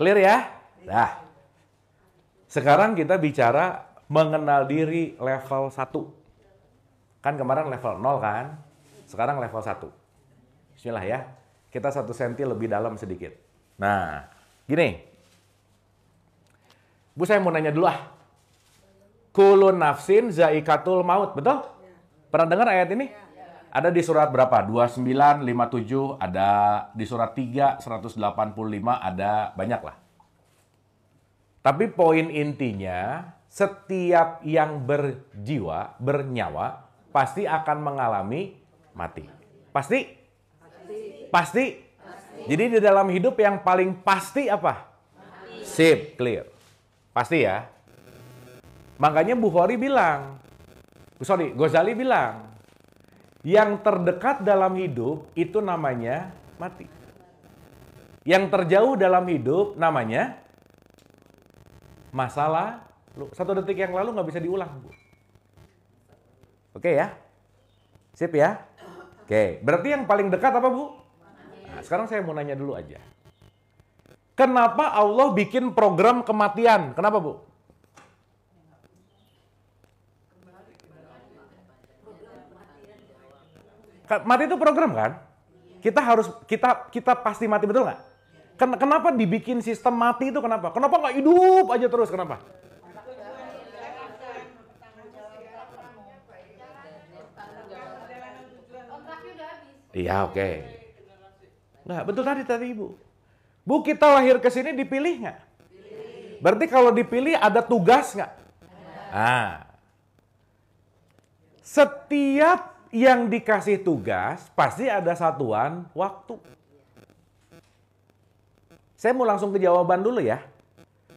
Clear ya? Nah. Sekarang kita bicara mengenal diri level 1. Kan kemarin level 0 kan? Sekarang level 1. Bismillah ya. Kita satu senti lebih dalam sedikit. Nah, gini. Bu saya mau nanya dulu ah. Kulun nafsin zaikatul maut, betul? Pernah dengar ayat ini? Ada di surat berapa? 29, 57, ada di surat 3, 185, ada banyak lah. Tapi poin intinya, setiap yang berjiwa, bernyawa, pasti akan mengalami mati. Pasti? Pasti. pasti? pasti. Jadi di dalam hidup yang paling pasti apa? Mati. Sip, clear. Pasti ya? Makanya Bukhari bilang, sorry, Ghazali bilang, yang terdekat dalam hidup itu namanya mati. Yang terjauh dalam hidup namanya masalah. Satu detik yang lalu nggak bisa diulang, Bu. Oke ya? Sip ya? Oke, berarti yang paling dekat apa, Bu? Nah, sekarang saya mau nanya dulu aja. Kenapa Allah bikin program kematian? Kenapa, Bu? Mati itu program kan? Iya. Kita harus kita kita pasti mati betul nggak? Ken, kenapa dibikin sistem mati itu kenapa? Kenapa nggak hidup aja terus kenapa?
Iya oke. Okay.
Nah betul tadi tadi ibu. Bu kita lahir ke sini dipilih nggak? Berarti kalau dipilih ada tugas nggak? Nah. Setiap yang dikasih tugas pasti ada satuan waktu. Saya mau langsung ke jawaban dulu ya.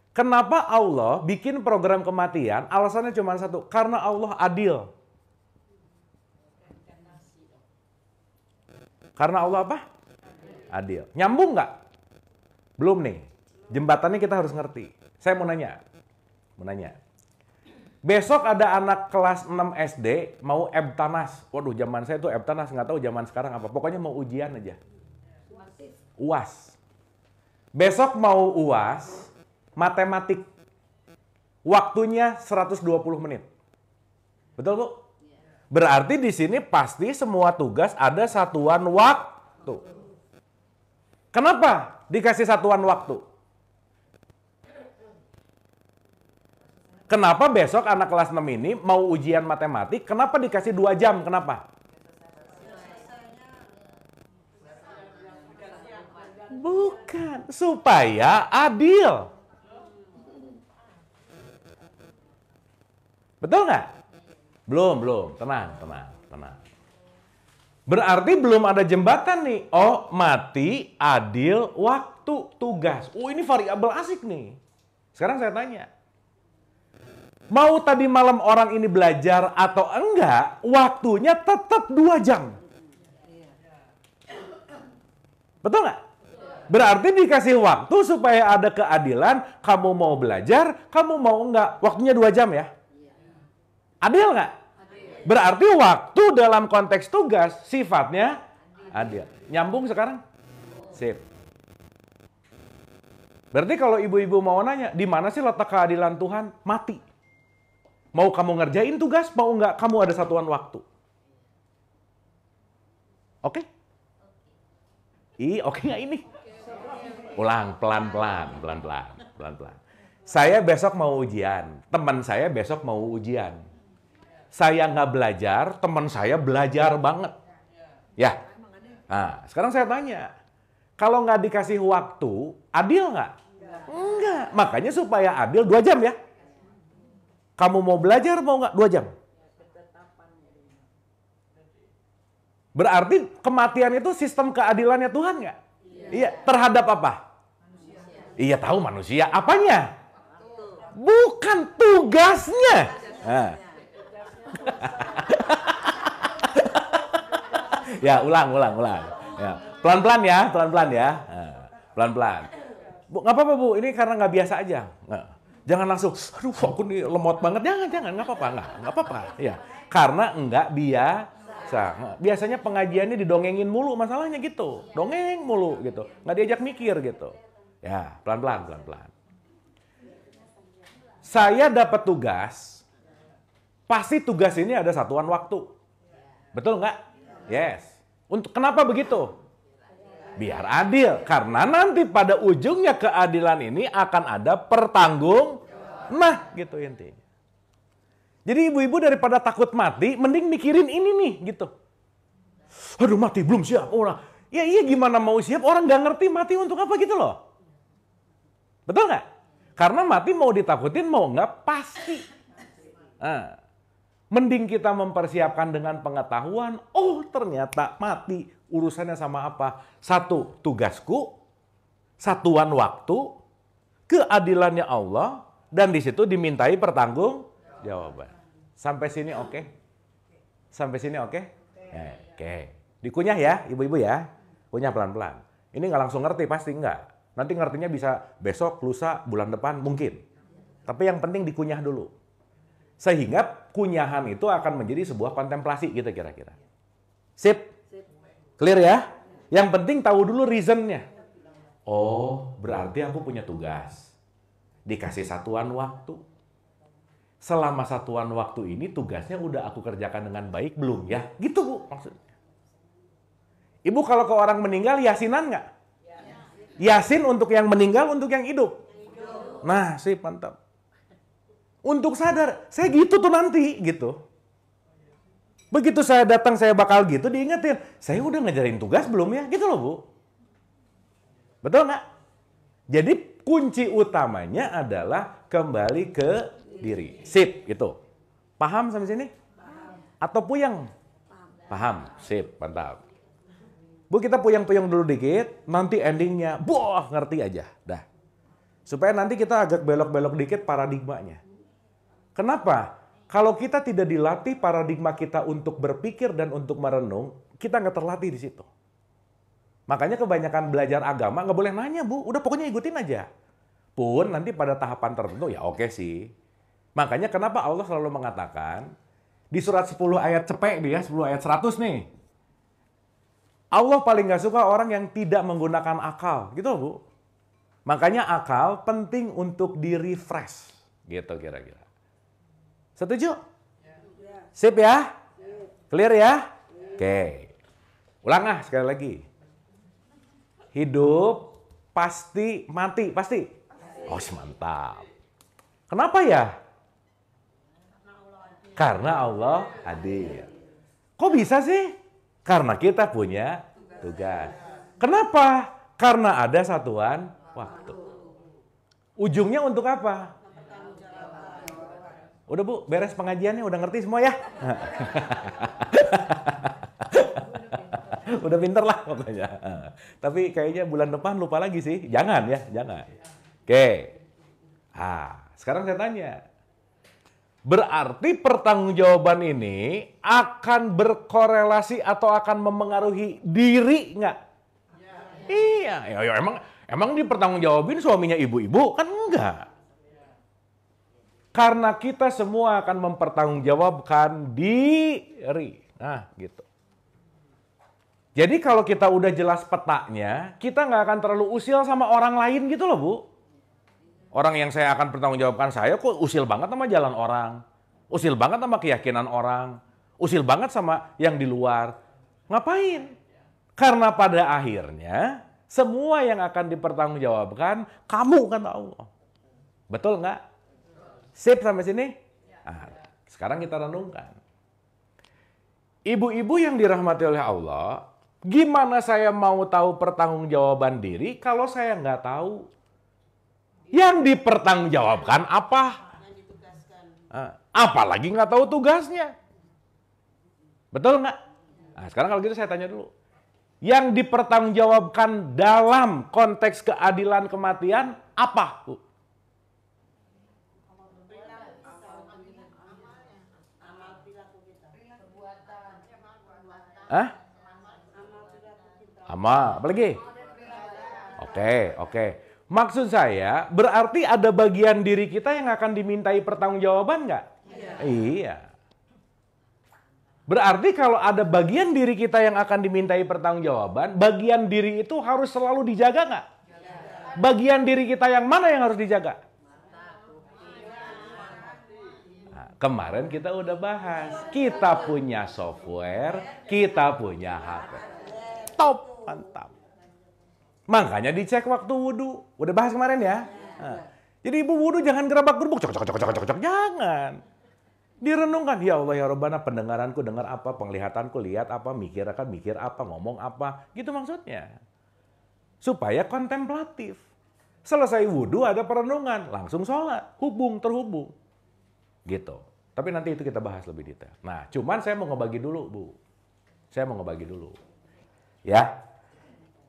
Kenapa Allah bikin program kematian? Alasannya cuma satu, karena Allah adil. Karena Allah apa? Adil. Nyambung nggak? Belum nih. Jembatannya kita harus ngerti. Saya mau nanya, mau nanya. Besok ada anak kelas 6 SD mau ebtanas. Waduh, zaman saya itu ebtanas nggak tahu zaman sekarang apa. Pokoknya mau ujian aja. UAS. Besok mau UAS matematik. Waktunya 120 menit. Betul, Bu? Berarti di sini pasti semua tugas ada satuan waktu. Kenapa dikasih satuan waktu? Kenapa besok anak kelas 6 ini mau ujian matematik, kenapa dikasih dua jam? Kenapa? Bukan, supaya adil. Betul nggak? Belum, belum. Tenang, tenang, tenang. Berarti belum ada jembatan nih. Oh, mati, adil, waktu, tugas. Oh, ini variabel asik nih. Sekarang saya tanya, Mau tadi malam orang ini belajar atau enggak, waktunya tetap dua jam. Betul nggak? Berarti dikasih waktu supaya ada keadilan, kamu mau belajar, kamu mau enggak. Waktunya dua jam ya. Adil nggak? Berarti waktu dalam konteks tugas sifatnya adil. Nyambung sekarang? Sip. Berarti kalau ibu-ibu mau nanya, di mana sih letak keadilan Tuhan? Mati. Mau kamu ngerjain tugas, mau nggak kamu ada satuan waktu. Oke? Okay? Ih, oke okay nggak ini? Ulang, pelan-pelan, pelan-pelan, pelan-pelan. Saya besok mau ujian, teman saya besok mau ujian. Saya nggak belajar, teman saya belajar banget. Ya. Nah, sekarang saya tanya, kalau nggak dikasih waktu, adil nggak? Enggak. Makanya supaya adil dua jam ya. Kamu mau belajar mau nggak? Dua jam. Berarti kematian itu sistem keadilannya Tuhan nggak? Iya. iya. Terhadap apa? Manusia. Iya tahu manusia. Apanya? Bukan tugasnya. Ah. ya ulang, ulang, ulang. Ya. Pelan-pelan ya, pelan-pelan ya. Ah. Pelan-pelan. Bu, nggak apa-apa bu, ini karena nggak biasa aja. Nggak. Jangan langsung, aduh aku nih lemot banget. Jangan, jangan, nggak apa-apa, nggak, nggak apa-apa. Ya, karena enggak biasa. Biasanya pengajiannya didongengin mulu, masalahnya gitu. Dongeng mulu gitu, nggak diajak mikir gitu. Ya, pelan-pelan, pelan-pelan. Saya dapat tugas, pasti tugas ini ada satuan waktu. Betul nggak? Yes. Untuk kenapa begitu? biar adil. Karena nanti pada ujungnya keadilan ini akan ada pertanggung nah gitu intinya. Jadi ibu-ibu daripada takut mati, mending mikirin ini nih gitu. Aduh mati belum siap orang. Ya iya gimana mau siap orang nggak ngerti mati untuk apa gitu loh. Betul nggak? Karena mati mau ditakutin mau nggak pasti. Nah, mending kita mempersiapkan dengan pengetahuan. Oh ternyata mati urusannya sama apa? Satu, tugasku, satuan waktu, keadilannya Allah, dan di situ dimintai pertanggung jawaban. Sampai sini oke? Okay? Sampai sini oke? Okay? Oke. Okay. Dikunyah ya, ibu-ibu ya. Kunyah pelan-pelan. Ini nggak langsung ngerti, pasti nggak. Nanti ngertinya bisa besok, lusa, bulan depan, mungkin. Tapi yang penting dikunyah dulu. Sehingga kunyahan itu akan menjadi sebuah kontemplasi gitu kira-kira. Sip? Clear ya? Yang penting tahu dulu reasonnya. Oh, berarti aku punya tugas. Dikasih satuan waktu. Selama satuan waktu ini tugasnya udah aku kerjakan dengan baik belum ya? Gitu Bu maksudnya. Ibu kalau ke orang meninggal yasinan nggak? Yasin untuk yang meninggal, untuk yang hidup. Nah, sih mantap. Untuk sadar, saya gitu tuh nanti gitu. Begitu saya datang saya bakal gitu diingetin, saya udah ngajarin tugas belum ya? Gitu loh Bu. Betul nggak? Jadi kunci utamanya adalah kembali ke diri. Sip, gitu. Paham sampai sini? Paham. Atau puyeng? Paham. Sip, mantap. Bu kita puyeng-puyeng dulu dikit, nanti endingnya, boh ngerti aja, dah. Supaya nanti kita agak belok-belok dikit paradigmanya. Kenapa? Kalau kita tidak dilatih paradigma kita untuk berpikir dan untuk merenung, kita nggak terlatih di situ. Makanya kebanyakan belajar agama nggak boleh nanya bu, udah pokoknya ikutin aja. Pun nanti pada tahapan tertentu ya oke sih. Makanya kenapa Allah selalu mengatakan di surat 10 ayat cepek dia, ya, 10 ayat 100 nih. Allah paling nggak suka orang yang tidak menggunakan akal, gitu bu. Makanya akal penting untuk di refresh, gitu kira-kira. Setuju? Ya. Sip ya? Clear ya? ya. Oke. Okay. Ulang ah sekali lagi. Hidup pasti mati, pasti. Oh, mantap. Kenapa ya? Karena Allah hadir Kok bisa sih? Karena kita punya tugas. Kenapa? Karena ada satuan waktu. Ujungnya untuk apa? Udah Bu, beres pengajiannya, udah ngerti semua ya? udah pinter lah pokoknya. Tapi kayaknya bulan depan lupa lagi sih. Jangan ya, jangan. Oke. Ah, sekarang saya tanya. Berarti pertanggungjawaban ini akan berkorelasi atau akan memengaruhi diri nggak?
Ya, Iya,
ya, ya, emang emang dipertanggungjawabin suaminya ibu-ibu kan enggak. Karena kita semua akan mempertanggungjawabkan diri. Nah, gitu. Jadi kalau kita udah jelas petanya, kita nggak akan terlalu usil sama orang lain gitu loh, Bu. Orang yang saya akan pertanggungjawabkan saya kok usil banget sama jalan orang. Usil banget sama keyakinan orang. Usil banget sama yang di luar. Ngapain? Karena pada akhirnya semua yang akan dipertanggungjawabkan kamu kan Allah. Betul nggak? Sip sampai sini? Nah, sekarang kita renungkan. Ibu-ibu yang dirahmati oleh Allah, gimana saya mau tahu pertanggungjawaban diri kalau saya nggak tahu yang dipertanggungjawabkan apa? Ah, apalagi nggak tahu tugasnya. Betul nggak? Nah, sekarang kalau gitu saya tanya dulu. Yang dipertanggungjawabkan dalam konteks keadilan kematian apa, Bu? Hah? Amal. lagi? Oke, oke. Maksud saya, berarti ada bagian diri kita yang akan dimintai pertanggungjawaban nggak? Iya. iya. Berarti kalau ada bagian diri kita yang akan dimintai pertanggungjawaban, bagian diri itu harus selalu dijaga nggak? Bagian diri kita yang mana yang harus dijaga? Kemarin kita udah bahas, kita punya software, kita punya HP. Top, mantap. Makanya dicek waktu wudhu. Udah bahas kemarin ya. Nah, jadi ibu wudhu jangan gerabak gerbuk, cok cok cok cok cok cok, jangan. Direnungkan, ya Allah ya Rabbana pendengaranku dengar apa, penglihatanku lihat apa, mikir akan mikir apa, ngomong apa. Gitu maksudnya. Supaya kontemplatif. Selesai wudhu ada perenungan, langsung sholat, hubung terhubung. Gitu. Tapi nanti itu kita bahas lebih detail. Nah, cuman saya mau ngebagi dulu, Bu. Saya mau ngebagi dulu. Ya.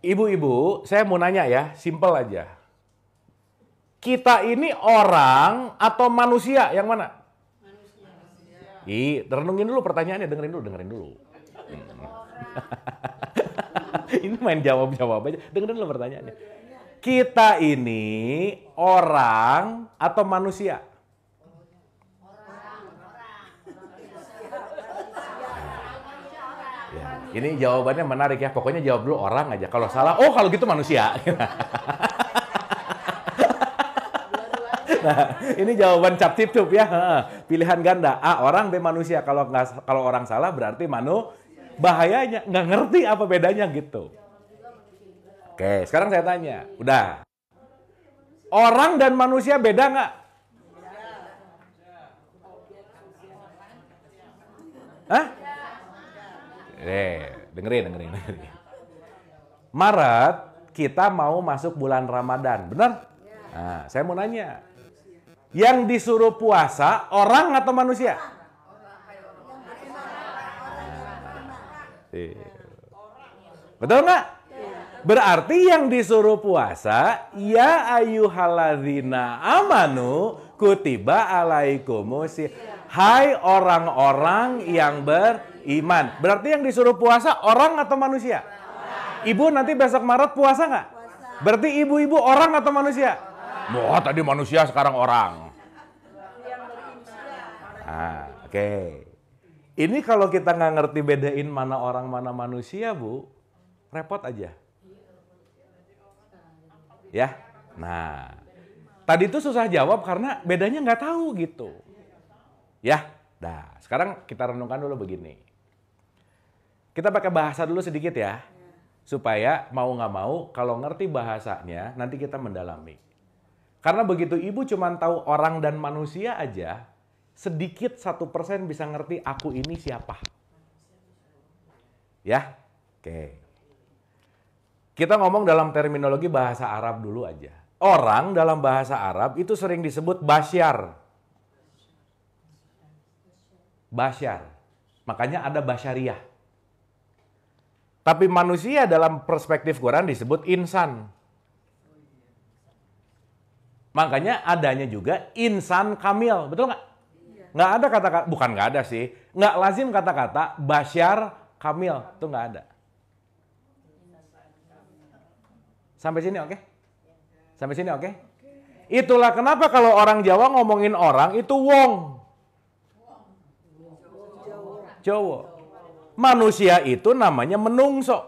Ibu-ibu, saya mau nanya ya, simple aja. Kita ini orang atau manusia yang mana? Manusia. Ih, renungin dulu pertanyaannya, dengerin dulu, dengerin dulu. Hmm. ini main jawab-jawab aja. Dengerin dulu pertanyaannya. Kita ini orang atau manusia? Ini jawabannya menarik ya. Pokoknya jawab dulu orang aja. Kalau salah, oh kalau gitu manusia. nah, ini jawaban cap tip cup ya. Pilihan ganda. A orang, B manusia. Kalau nggak kalau orang salah berarti manu bahayanya nggak ngerti apa bedanya gitu. Oke, sekarang saya tanya. Udah. Orang dan manusia beda nggak? Hah? Eh, dengerin, dengerin, dengerin. Maret kita mau masuk bulan Ramadan, benar? Nah, saya mau nanya, yang disuruh puasa orang atau manusia? Iya. Betul nggak? Berarti yang disuruh puasa, ya ayu haladina amanu kutiba alaikumusi. Hai orang-orang yang ber Iman. Berarti yang disuruh puasa orang atau manusia? Ibu nanti besok Maret puasa nggak? Berarti ibu-ibu orang atau manusia? Wah, oh, tadi manusia sekarang orang. Ah, oke. Okay. Ini kalau kita nggak ngerti bedain mana orang mana manusia, Bu, repot aja. Ya. Nah, tadi itu susah jawab karena bedanya nggak tahu gitu. Ya. Nah, sekarang kita renungkan dulu begini. Kita pakai bahasa dulu sedikit ya. Iya. Supaya mau nggak mau, kalau ngerti bahasanya, nanti kita mendalami. Karena begitu ibu cuma tahu orang dan manusia aja, sedikit satu persen bisa ngerti aku ini siapa. Ya, oke. Kita ngomong dalam terminologi bahasa Arab dulu aja. Orang dalam bahasa Arab itu sering disebut basyar. Basyar. Makanya ada basyariah. Tapi manusia dalam perspektif Quran disebut insan. Makanya adanya juga insan kamil, betul nggak? Iya. Nggak ada kata-kata, bukan nggak ada sih, nggak lazim kata-kata basyar kamil, itu nggak ada. Sampai sini oke? Okay? Sampai sini oke? Okay? Itulah kenapa kalau orang Jawa ngomongin orang itu wong. Jawa manusia itu namanya menungso.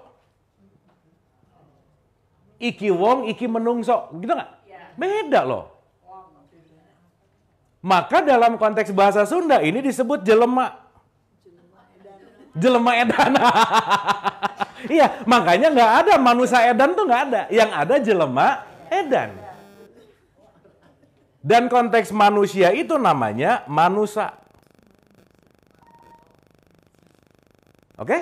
Iki wong, iki menungso. Gitu nggak? Iya. Beda loh. Maka dalam konteks bahasa Sunda ini disebut jelema. Jelema edan. iya, makanya nggak ada manusia edan tuh nggak ada. Yang ada jelema edan. Dan konteks manusia itu namanya manusia. Oke?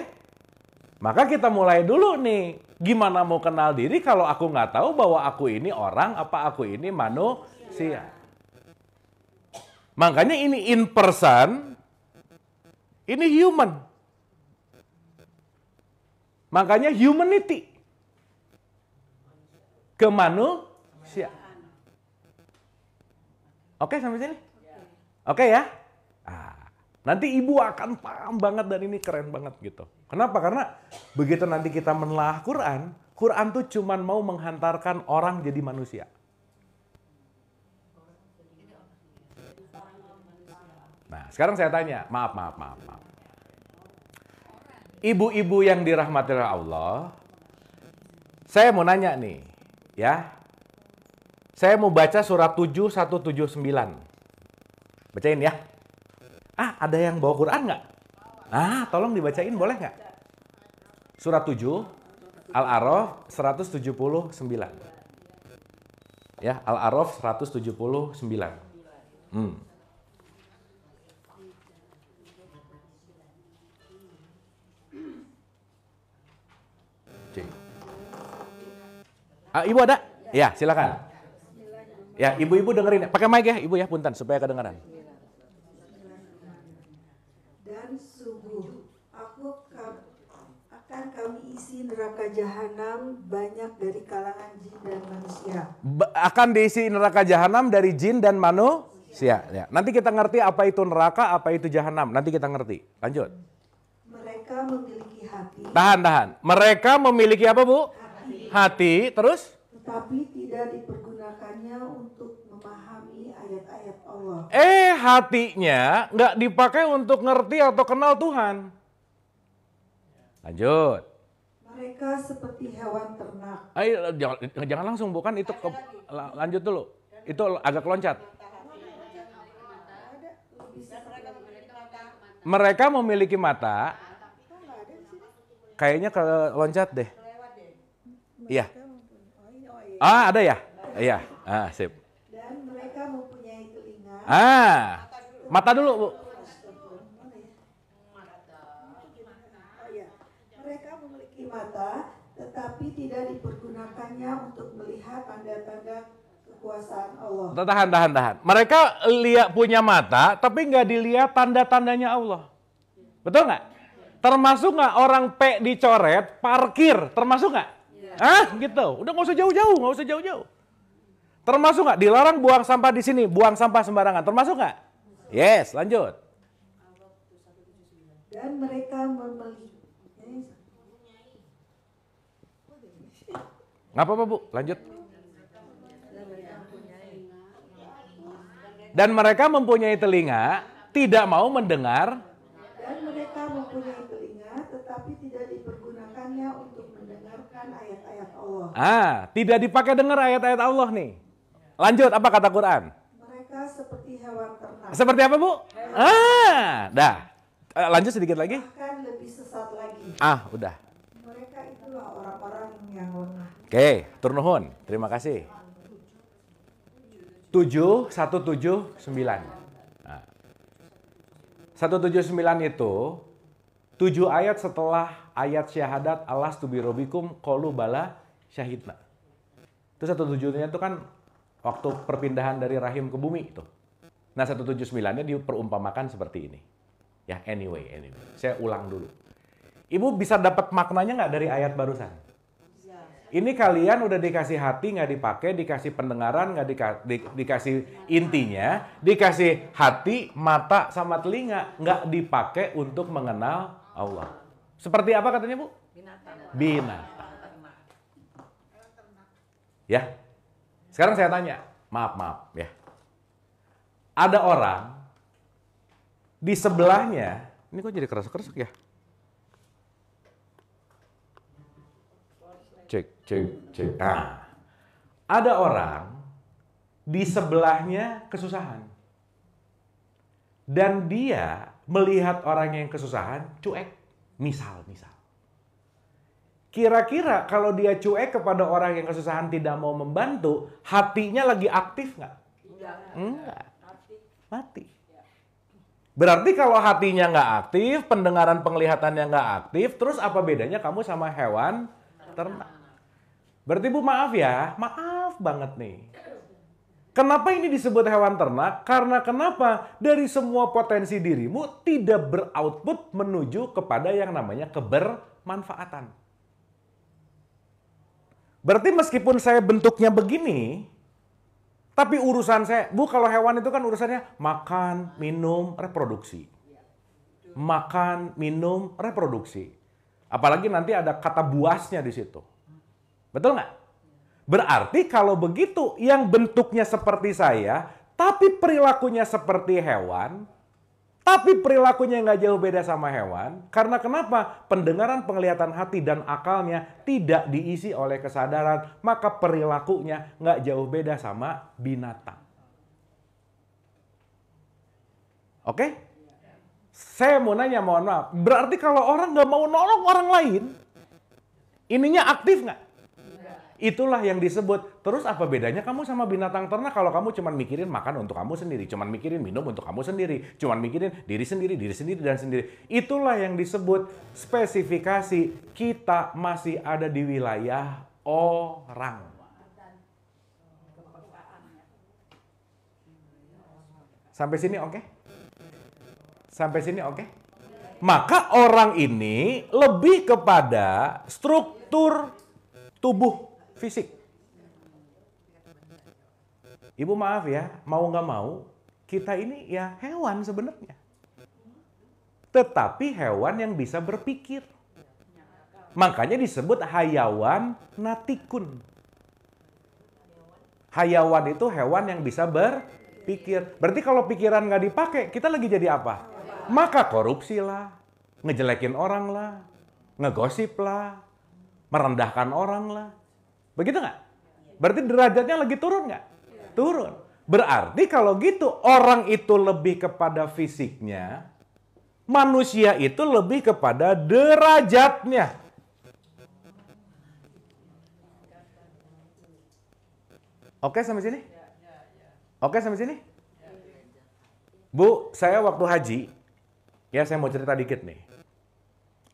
Maka kita mulai dulu nih. Gimana mau kenal diri kalau aku nggak tahu bahwa aku ini orang apa aku ini manusia. Makanya ini in person, ini human. Makanya humanity. Ke manusia. Oke, sampai sini? Oke okay, ya? Nanti ibu akan paham banget dan ini keren banget gitu. Kenapa? Karena begitu nanti kita menelaah Quran, Quran tuh cuman mau menghantarkan orang jadi manusia. Nah, sekarang saya tanya, maaf, maaf, maaf, maaf. Ibu-ibu yang dirahmati oleh Allah, saya mau nanya nih, ya. Saya mau baca surat 7179. Bacain ya. Ah, ada yang bawa Quran nggak? Ah, tolong dibacain boleh nggak? Surat 7, Al-Araf 179. Ya, Al-Araf 179. Hmm. Uh, ibu ada? Ya, silakan. Ya, ibu-ibu dengerin. Pakai mic ya, ibu ya, punten supaya kedengaran.
kami isi neraka jahanam banyak dari kalangan jin dan manusia.
Ba akan diisi neraka jahanam dari jin dan manusia. Ya. Nanti kita ngerti apa itu neraka, apa itu jahanam. Nanti kita ngerti. Lanjut.
Mereka memiliki hati. Tahan,
tahan. Mereka memiliki apa, Bu? Hati. hati. Terus?
Tetapi tidak dipergunakannya untuk memahami ayat-ayat Allah.
Eh, hatinya nggak dipakai untuk ngerti atau kenal Tuhan. Lanjut.
Mereka seperti hewan ternak.
Ayo jangan, jangan langsung bukan itu ke, lanjut dulu. Itu agak loncat. Mereka memiliki mata. Kayaknya ke loncat deh. Iya. Ah, ada ya? Iya. Ah, sip. Dan mereka mempunyai telinga. Ah. Mata dulu, Bu.
tetapi tidak dipergunakannya untuk melihat tanda-tanda kekuasaan Allah.
Tahan, tahan, tahan. Mereka lihat punya mata, tapi nggak dilihat tanda-tandanya Allah. Betul nggak? Termasuk nggak orang P dicoret, parkir, termasuk nggak? Ya. Ah, gitu. Udah nggak usah jauh-jauh, nggak usah jauh-jauh. Termasuk nggak? Dilarang buang sampah di sini, buang sampah sembarangan. Termasuk nggak? Iya. Yes, lanjut.
Dan mereka memelihara
Gak apa-apa Bu, lanjut. Dan mereka mempunyai telinga, tidak mau mendengar.
Dan mereka mempunyai telinga, tetapi tidak dipergunakannya untuk mendengarkan ayat-ayat Allah.
Ah, tidak dipakai dengar ayat-ayat Allah nih. Lanjut, apa kata Quran?
Mereka seperti hewan ternak. Seperti apa
Bu? Hewan. Ah, dah. Eh, lanjut sedikit lagi.
Akan lebih sesat lagi.
Ah, udah
orang-orang yang lengah.
Oke, okay, turnuhun. Terima kasih. 7, 1, 7, 9. Nah. 179 itu 7 ayat setelah ayat syahadat alas tubi robikum kolu bala syahidna. Itu 179 itu kan waktu perpindahan dari rahim ke bumi itu. Nah 179-nya diperumpamakan seperti ini. Ya anyway, anyway. Saya ulang dulu. Ibu bisa dapat maknanya nggak dari ayat barusan? Ini kalian udah dikasih hati nggak dipakai, dikasih pendengaran nggak dika, di, dikasih intinya, dikasih hati, mata sama telinga nggak dipakai untuk mengenal Allah. Seperti apa katanya bu? Binatang. Binatang. Ya. Sekarang saya tanya, maaf maaf ya. Ada orang di sebelahnya, ini kok jadi keras-keras ya? cek cek cek. Nah, ada orang di sebelahnya kesusahan. Dan dia melihat orang yang kesusahan cuek. Misal, misal. Kira-kira kalau dia cuek kepada orang yang kesusahan tidak mau membantu, hatinya lagi aktif nggak?
Enggak. Mati. Ya.
Berarti kalau hatinya nggak aktif, pendengaran penglihatannya nggak aktif, terus apa bedanya kamu sama hewan ternak? Berarti Bu maaf ya, maaf banget nih. Kenapa ini disebut hewan ternak? Karena kenapa dari semua potensi dirimu tidak beroutput menuju kepada yang namanya kebermanfaatan. Berarti meskipun saya bentuknya begini, tapi urusan saya, Bu kalau hewan itu kan urusannya makan, minum, reproduksi. Makan, minum, reproduksi. Apalagi nanti ada kata buasnya di situ. Betul nggak? Berarti kalau begitu yang bentuknya seperti saya, tapi perilakunya seperti hewan, tapi perilakunya nggak jauh beda sama hewan, karena kenapa? Pendengaran, penglihatan hati, dan akalnya tidak diisi oleh kesadaran, maka perilakunya nggak jauh beda sama binatang. Oke? Saya mau nanya, mohon maaf. Berarti kalau orang nggak mau nolong orang lain, ininya aktif nggak? Itulah yang disebut. Terus apa bedanya kamu sama binatang ternak kalau kamu cuman mikirin makan untuk kamu sendiri, cuman mikirin minum untuk kamu sendiri, cuman mikirin diri sendiri, diri sendiri dan sendiri. Itulah yang disebut spesifikasi kita masih ada di wilayah orang. Sampai sini oke? Okay? Sampai sini oke? Okay? Maka orang ini lebih kepada struktur tubuh fisik. Ibu maaf ya, mau nggak mau, kita ini ya hewan sebenarnya. Tetapi hewan yang bisa berpikir. Makanya disebut hayawan natikun. Hayawan itu hewan yang bisa berpikir. Berarti kalau pikiran nggak dipakai, kita lagi jadi apa? Maka korupsi lah, ngejelekin orang lah, ngegosip lah, merendahkan orang lah. Begitu nggak? Berarti derajatnya lagi turun nggak? Turun. Berarti kalau gitu orang itu lebih kepada fisiknya, manusia itu lebih kepada derajatnya. Oke sampai sini? Oke sampai sini? Bu, saya waktu haji, ya saya mau cerita dikit nih.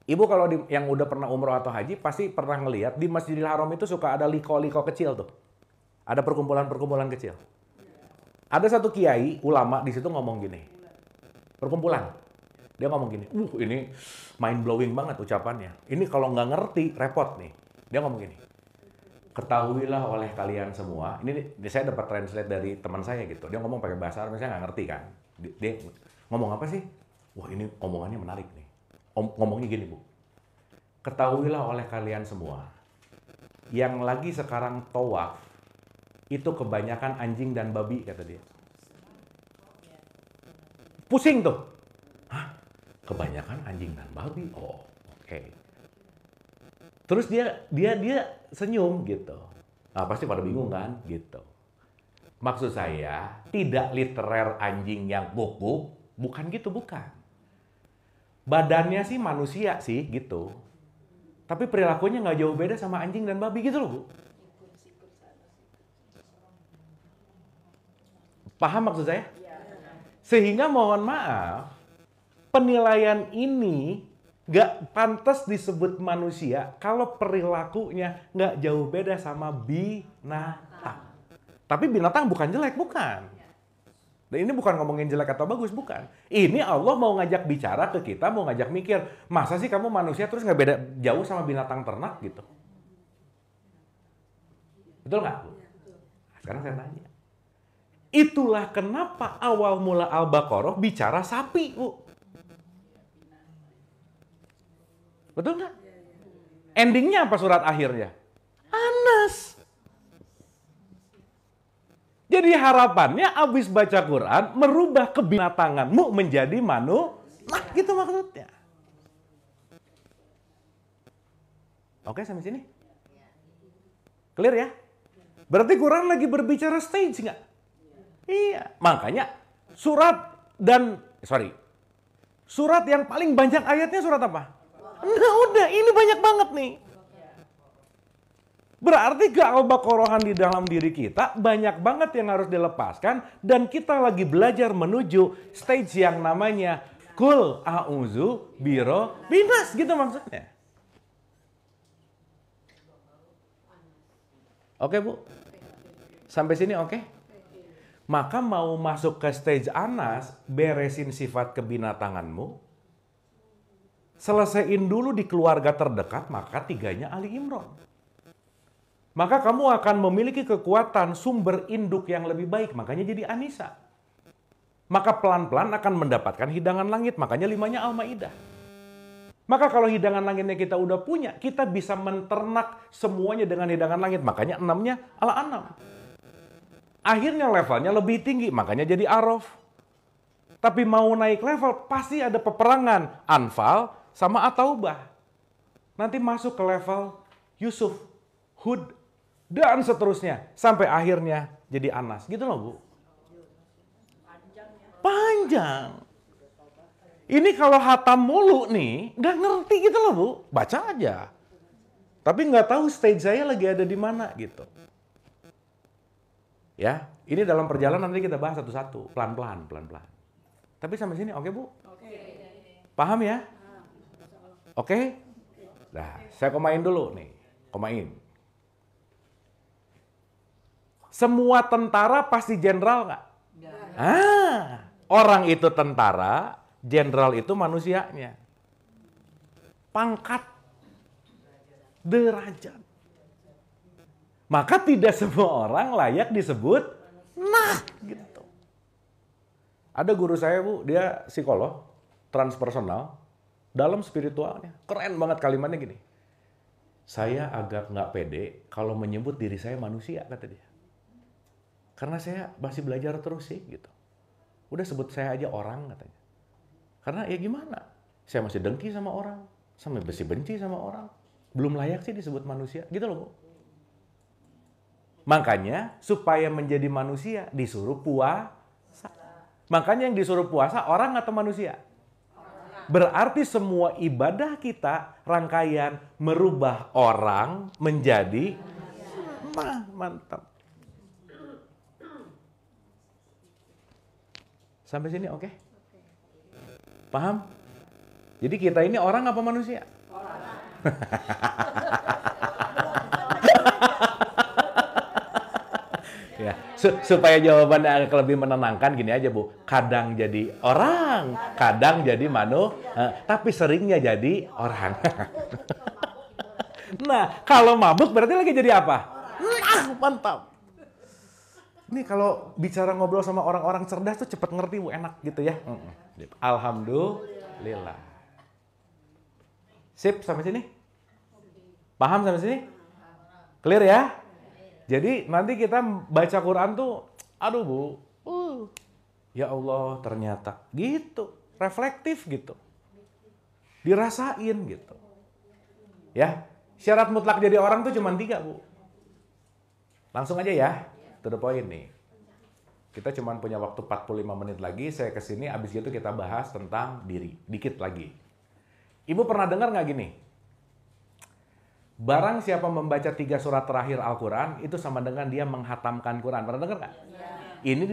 Ibu kalau di, yang udah pernah umroh atau haji pasti pernah ngelihat di Masjidil Haram itu suka ada liko-liko kecil tuh. Ada perkumpulan-perkumpulan kecil. Ada satu kiai ulama di situ ngomong gini. Perkumpulan. Dia ngomong gini, "Uh, ini mind blowing banget ucapannya. Ini kalau nggak ngerti repot nih." Dia ngomong gini. Ketahuilah oleh kalian semua. Ini, ini saya dapat translate dari teman saya gitu. Dia ngomong pakai bahasa Arab, saya nggak ngerti kan. Dia, dia ngomong apa sih? Wah, ini omongannya menarik nih om, ngomongnya gini Bu. Ketahuilah oleh kalian semua, yang lagi sekarang tawaf itu kebanyakan anjing dan babi kata dia. Pusing tuh. Hah? Kebanyakan anjing dan babi. Oh, oke. Okay. Terus dia dia dia senyum gitu. Nah, pasti pada bingung kan gitu. Maksud saya, tidak literer anjing yang buku bukan gitu, bukan badannya sih manusia sih gitu. Tapi perilakunya nggak jauh beda sama anjing dan babi gitu loh, Bu. Paham maksud saya? Sehingga mohon maaf, penilaian ini nggak pantas disebut manusia kalau perilakunya nggak jauh beda sama binatang. Tapi binatang bukan jelek, bukan. Dan ini bukan ngomongin jelek atau bagus, bukan. Ini Allah mau ngajak bicara ke kita, mau ngajak mikir, masa sih kamu manusia terus nggak beda jauh sama binatang ternak gitu? Betul nggak? Iya, Sekarang saya tanya. Itulah kenapa awal mula Al-Baqarah bicara sapi, Bu. Betul nggak? Iya, iya. Endingnya apa surat akhirnya? Anas. Jadi harapannya abis baca Quran merubah kebinatanganmu menjadi manu. Nah, gitu maksudnya. Oke, sampai sini. Clear ya? Berarti Quran lagi berbicara stage nggak? Iya. Makanya surat dan eh, sorry surat yang paling banyak ayatnya surat apa? Nah udah ini banyak banget nih. Berarti kealbakorohan di dalam diri kita banyak banget yang harus dilepaskan dan kita lagi belajar menuju stage yang namanya kul auzu biro binas gitu maksudnya. Oke bu, sampai sini oke? Maka mau masuk ke stage anas, beresin sifat kebinatanganmu, selesaiin dulu di keluarga terdekat, maka tiganya Ali Imron maka kamu akan memiliki kekuatan sumber induk yang lebih baik. Makanya jadi Anissa. Maka pelan-pelan akan mendapatkan hidangan langit. Makanya limanya Al-Ma'idah. Maka kalau hidangan langitnya kita udah punya, kita bisa menternak semuanya dengan hidangan langit. Makanya enamnya Al-Anam. Akhirnya levelnya lebih tinggi, makanya jadi Arof. Tapi mau naik level, pasti ada peperangan. Anfal sama Ataubah. Nanti masuk ke level Yusuf, Hud dan seterusnya sampai akhirnya jadi Anas. Gitu loh, Bu. Panjang. Ini kalau hatam mulu nih, nggak ngerti gitu loh, Bu. Baca aja. Tapi nggak tahu stage saya lagi ada di mana gitu. Ya, ini dalam perjalanan nanti kita bahas satu-satu, pelan-pelan, pelan-pelan. Tapi sampai sini oke, okay, Bu? Oke. Paham ya? Oke? Okay? Nah, saya komain dulu nih. Komain semua tentara pasti jenderal nggak? Ah, orang itu tentara, jenderal itu manusianya. Pangkat derajat. Maka tidak semua orang layak disebut nah gitu. Ada guru saya bu, dia psikolog, transpersonal, dalam spiritualnya. Keren banget kalimatnya gini. Saya agak nggak pede kalau menyebut diri saya manusia, kata dia. Karena saya masih belajar terus sih gitu. Udah sebut saya aja orang katanya. Karena ya gimana? Saya masih dengki sama orang, sampai besi benci sama orang. Belum layak sih disebut manusia, gitu loh. Makanya supaya menjadi manusia disuruh puasa. Makanya yang disuruh puasa orang atau manusia? Berarti semua ibadah kita rangkaian merubah orang menjadi mah mantap. Sampai sini oke? Okay? Paham? Jadi kita ini orang apa manusia? Orang. ya. supaya jawabannya agak lebih menenangkan gini aja Bu. Kadang jadi orang, kadang jadi manu, eh, tapi seringnya jadi orang. nah, kalau mabuk berarti lagi jadi apa? Nah, mantap ini kalau bicara ngobrol sama orang-orang cerdas tuh cepet ngerti bu enak gitu ya alhamdulillah sip sampai sini paham sampai sini clear ya jadi nanti kita baca Quran tuh aduh bu uh, ya Allah ternyata gitu reflektif gitu dirasain gitu ya syarat mutlak jadi orang tuh cuma tiga bu langsung aja ya to the point nih. Kita cuma punya waktu 45 menit lagi, saya kesini, abis itu kita bahas tentang diri. Dikit lagi. Ibu pernah dengar nggak gini? Barang siapa membaca tiga surat terakhir Al-Quran, itu sama dengan dia menghatamkan Quran. Pernah dengar nggak? Ya. Ini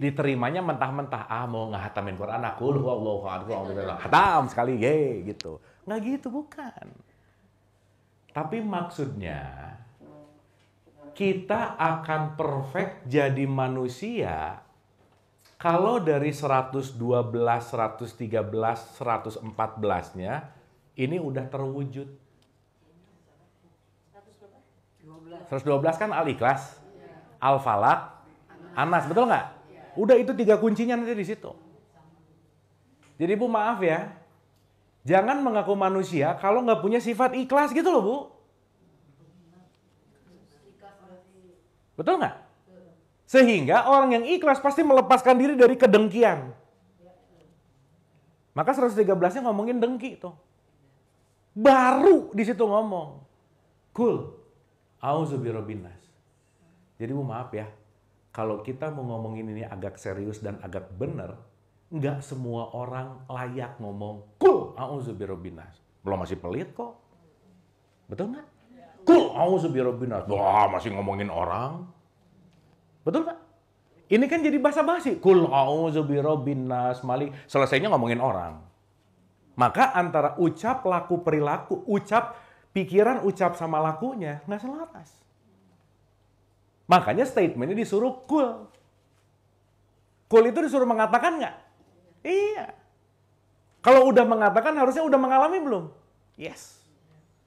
diterimanya mentah-mentah. Ah, mau ngehatamin Quran, aku lu iya. Allah, hatam sekali, yeay, gitu. Nggak gitu, bukan. Tapi maksudnya, kita akan perfect jadi manusia kalau dari 112, 113, 114-nya ini udah terwujud. 112 kan al-ikhlas, al-falak, anas, betul nggak? Udah itu tiga kuncinya nanti di situ. Jadi Bu maaf ya, jangan mengaku manusia kalau nggak punya sifat ikhlas gitu loh Bu. Betul nggak? Sehingga orang yang ikhlas pasti melepaskan diri dari kedengkian. Maka 113-nya ngomongin dengki tuh. Baru di situ ngomong. Cool. Auzubirobinas. Jadi bu maaf ya, kalau kita mau ngomongin ini agak serius dan agak bener nggak semua orang layak ngomong kul auzubirobinas. Belum masih pelit kok. Betul nggak? Kul auzubirobinas. Wah, masih ngomongin orang. Betul nggak? Ini kan jadi basa-basi. Kul auzubirobinas malik. Selesainya ngomongin orang. Maka antara ucap, laku, perilaku, ucap, pikiran, ucap sama lakunya nggak selaras. Makanya statementnya disuruh kul. Kul itu disuruh mengatakan nggak? Iya. Kalau udah mengatakan harusnya udah mengalami belum? Yes.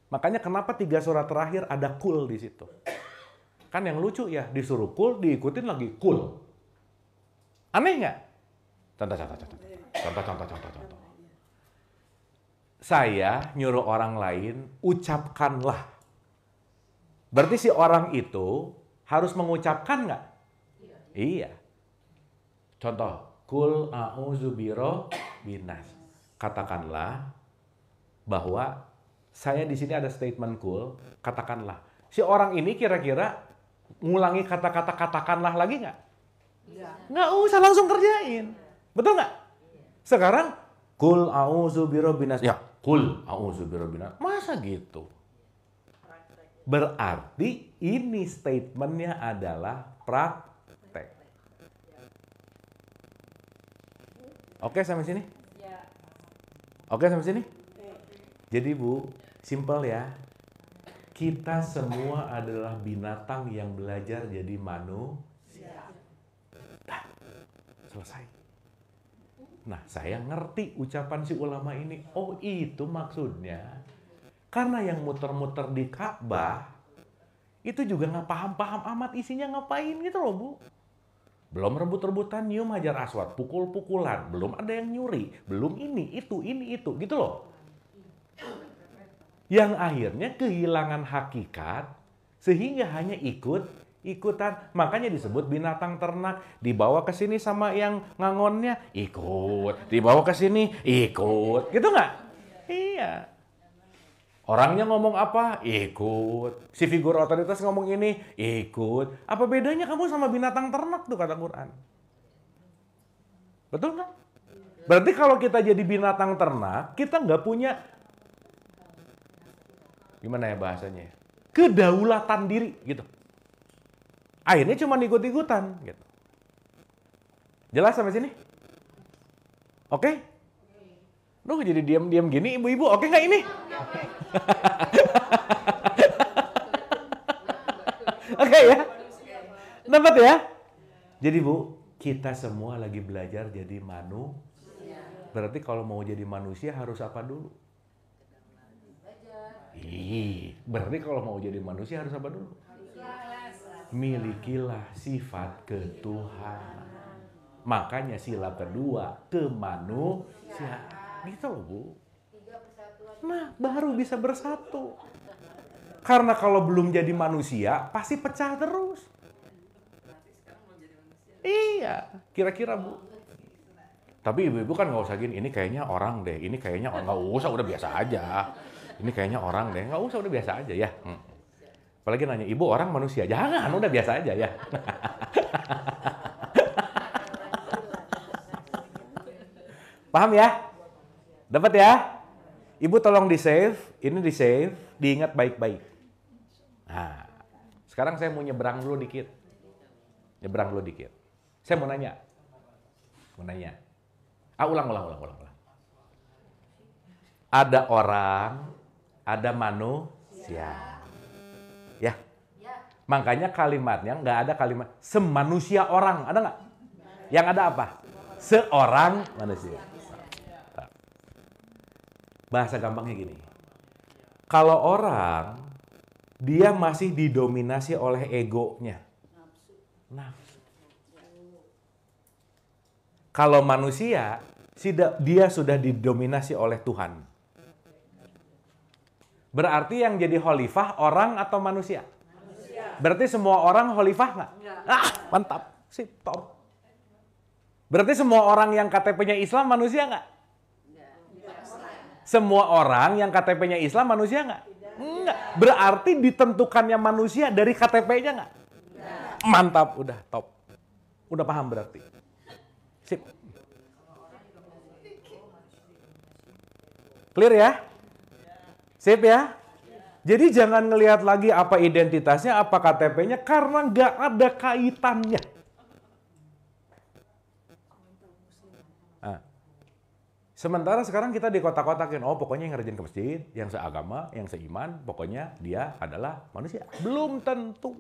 Makanya kenapa tiga surat terakhir ada cool di situ. Kan yang lucu ya, disuruh cool, diikutin lagi cool. Aneh nggak? Contoh, contoh, contoh, contoh, contoh, contoh, contoh, Saya nyuruh orang lain, ucapkanlah. Berarti si orang itu harus mengucapkan nggak? Iya. iya. Contoh, kul a'udzubiro binas. Katakanlah bahwa saya di sini ada statement cool, katakanlah. Si orang ini kira-kira ngulangi kata-kata katakanlah lagi nggak? Iya. Nggak usah langsung kerjain. Betul nggak? Iya. Sekarang kul auzu binas. Ya, kul auzu binas. Masa gitu? Berarti ini statementnya adalah praktek. Oke sampai sini? Iya. Oke sampai sini? Jadi Bu, Simple ya. Kita semua adalah binatang yang belajar jadi manusia. Dah, selesai. Nah, saya ngerti ucapan si ulama ini. Oh, itu maksudnya. Karena yang muter-muter di Ka'bah, itu juga nggak paham-paham amat isinya ngapain gitu loh bu. Belum rebut-rebutan nyium hajar aswad, pukul-pukulan, belum ada yang nyuri, belum ini, itu, ini, itu gitu loh yang akhirnya kehilangan hakikat sehingga hanya ikut ikutan makanya disebut binatang ternak dibawa ke sini sama yang ngangonnya ikut dibawa ke sini ikut gitu nggak iya orangnya ngomong apa ikut si figur otoritas ngomong ini ikut apa bedanya kamu sama binatang ternak tuh kata Quran betul nggak berarti kalau kita jadi binatang ternak kita nggak punya gimana ya bahasanya ya? kedaulatan diri gitu. Akhirnya cuma ikut-ikutan gitu. Jelas sampai sini? Oke? Okay? Duh jadi diam-diam gini ibu-ibu, oke okay nggak ini? oke okay, ya? Dapat ya? Jadi bu, kita semua lagi belajar jadi manusia. Berarti kalau mau jadi manusia harus apa dulu? Ih, berarti kalau mau jadi manusia harus apa dulu? Milikilah sifat ketuhanan. Makanya sila kedua kemanusiaan. Gitu loh bu. Nah baru bisa bersatu. Karena kalau belum jadi manusia pasti pecah terus. Iya, kira-kira bu. Tapi ibu-ibu kan nggak usah gini, ini kayaknya orang deh, ini kayaknya orang nggak usah, udah biasa aja ini kayaknya orang deh nggak usah udah biasa aja ya hmm. apalagi nanya ibu orang manusia jangan udah biasa aja ya paham ya dapat ya ibu tolong di save ini di save diingat baik-baik nah sekarang saya mau nyebrang dulu dikit nyebrang dulu dikit saya mau nanya mau nanya ah ulang ulang ulang ulang ulang ada orang ada manusia. Iya. Ya. ya. Makanya kalimatnya nggak ada kalimat semanusia orang, ada nggak? Iya. Yang ada apa? Seorang manusia. Iya, nah. Bahasa gampangnya gini. Kalau orang dia masih didominasi oleh egonya. Nah, kalau manusia dia sudah didominasi oleh Tuhan. Berarti yang jadi holifah orang atau manusia?
Manusia.
Berarti semua orang holifah nggak? Ah, mantap. Si top. Berarti semua orang yang KTP-nya Islam manusia nggak? Semua orang yang KTP-nya Islam manusia nggak? Enggak. Berarti ditentukannya manusia dari KTP-nya nggak? Mantap, udah top. Udah paham berarti. Sip. Clear ya? Sip ya? Jadi jangan ngelihat lagi apa identitasnya, apa KTP-nya, karena nggak ada kaitannya. Nah. Sementara sekarang kita di kota-kotakin, oh pokoknya yang rajin ke masjid, yang seagama, yang seiman, pokoknya dia adalah manusia. Belum tentu.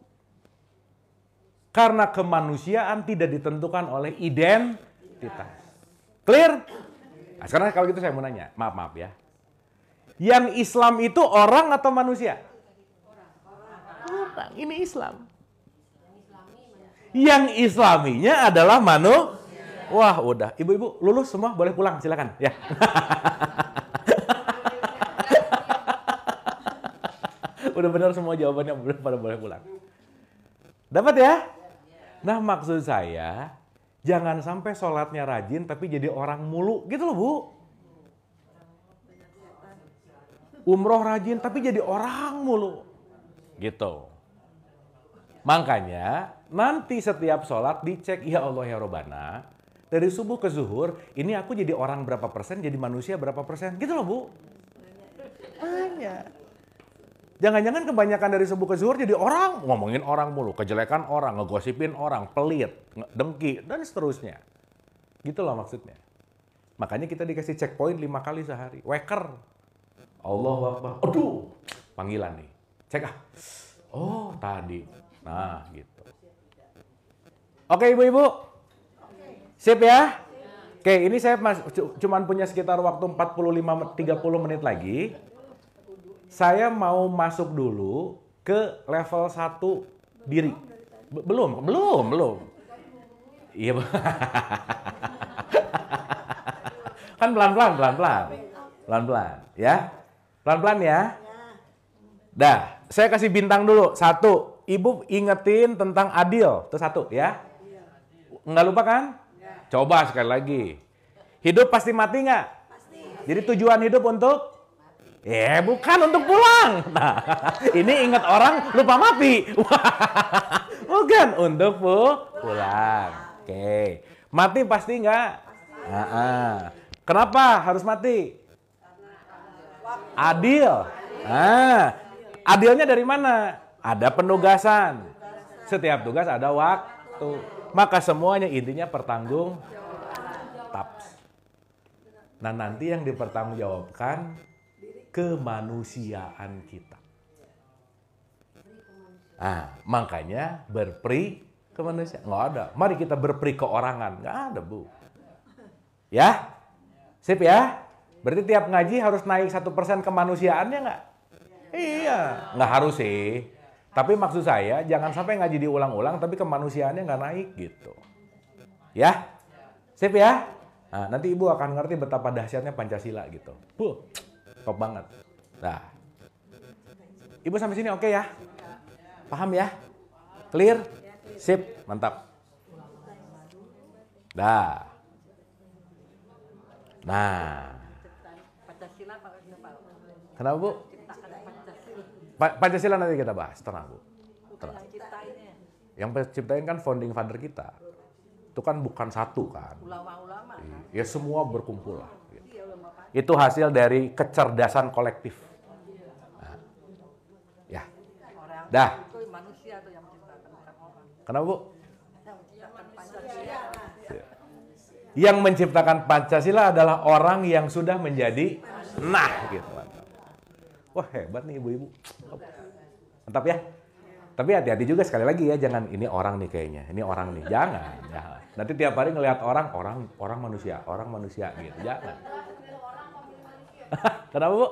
Karena kemanusiaan tidak ditentukan oleh identitas. Clear? Nah, sekarang kalau gitu saya mau nanya, maaf-maaf ya yang Islam itu orang atau manusia? Orang. Ini Islam. Yang Islaminya adalah manu. Wah, udah. Ibu-ibu lulus semua boleh pulang, silakan. Ya. udah benar semua jawabannya pada boleh pulang. Dapat ya? Nah maksud saya, jangan sampai sholatnya rajin tapi jadi orang mulu gitu loh bu umroh rajin tapi jadi orang mulu. Gitu. Makanya nanti setiap sholat dicek ya Allah ya Robana. Dari subuh ke zuhur, ini aku jadi orang berapa persen, jadi manusia berapa persen. Gitu loh Bu.
Banyak.
Jangan-jangan kebanyakan dari subuh ke zuhur jadi orang. Ngomongin orang mulu, kejelekan orang, ngegosipin orang, pelit, dengki, dan seterusnya. Gitu loh maksudnya. Makanya kita dikasih checkpoint lima kali sehari. Waker Allah Akbar. Aduh, panggilan nih. Cek ah. Oh, tadi. Nah, gitu. Oke, Ibu-ibu. Sip ya? Oke, ini saya mas, cuman punya sekitar waktu 45 30 menit lagi. Saya mau masuk dulu ke level 1 diri. Belum, belum, belum. Iya. kan pelan-pelan, pelan-pelan. Pelan-pelan, ya. Pelan-pelan ya. Iya. Dah, saya kasih bintang dulu. Satu, ibu ingetin tentang adil. Itu satu ya. Enggak iya. lupa kan? Iya. Coba sekali lagi. Hidup pasti mati nggak? Jadi tujuan hidup untuk? Ya, yeah, bukan untuk pulang. Nah, ini ingat orang lupa mati. bukan untuk pu pulang. Oke. Okay. Mati pasti nggak? Uh -uh. Kenapa harus mati? Adil. Nah, adilnya dari mana? Ada penugasan. Setiap tugas ada waktu. Maka semuanya intinya pertanggung taps. Nah nanti yang dipertanggungjawabkan kemanusiaan kita. Ah, makanya berpri kemanusiaan. Nggak ada. Mari kita berpri keorangan. Nggak ada, Bu. Ya? Sip ya? Berarti tiap ngaji harus naik satu persen kemanusiaannya nggak? Iya, nggak harus sih. Tapi maksud saya jangan sampai ngaji diulang-ulang tapi kemanusiaannya nggak naik gitu. Ya, sip ya. Nah, nanti ibu akan ngerti betapa dahsyatnya Pancasila gitu. Puh, top banget. Nah, ibu sampai sini oke okay ya? Paham ya? Clear? Sip, mantap. Dah. Nah. Kenapa Bu? Pancasila nanti kita bahas, tenang Bu. Tenang. Yang penciptain kan founding father kita. Itu kan bukan satu kan.
kan?
Ya semua berkumpul lah. Iya, itu hasil dari kecerdasan kolektif. Nah. Ya. Dah. Kenapa Bu? Ya. Yang menciptakan Pancasila adalah orang yang sudah menjadi nah gitu wah hebat nih ibu-ibu mantap ya tapi hati-hati juga sekali lagi ya jangan ini orang nih kayaknya ini orang nih jangan jangan nanti tiap hari ngelihat orang orang orang manusia orang manusia gitu jangan kenapa bu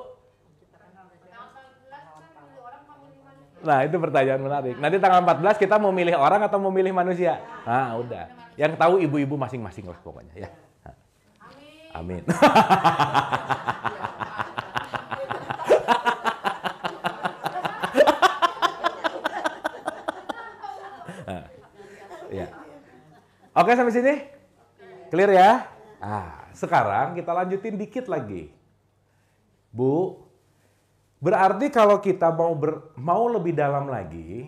Nah itu pertanyaan menarik. Nanti tanggal 14 kita mau milih orang atau mau milih manusia? Nah udah. Yang tahu ibu-ibu masing-masing lah pokoknya ya. Nah.
Amin. Amin.
Oke sampai sini? Clear ya? Nah, sekarang kita lanjutin dikit lagi. Bu, berarti kalau kita mau ber, mau lebih dalam lagi,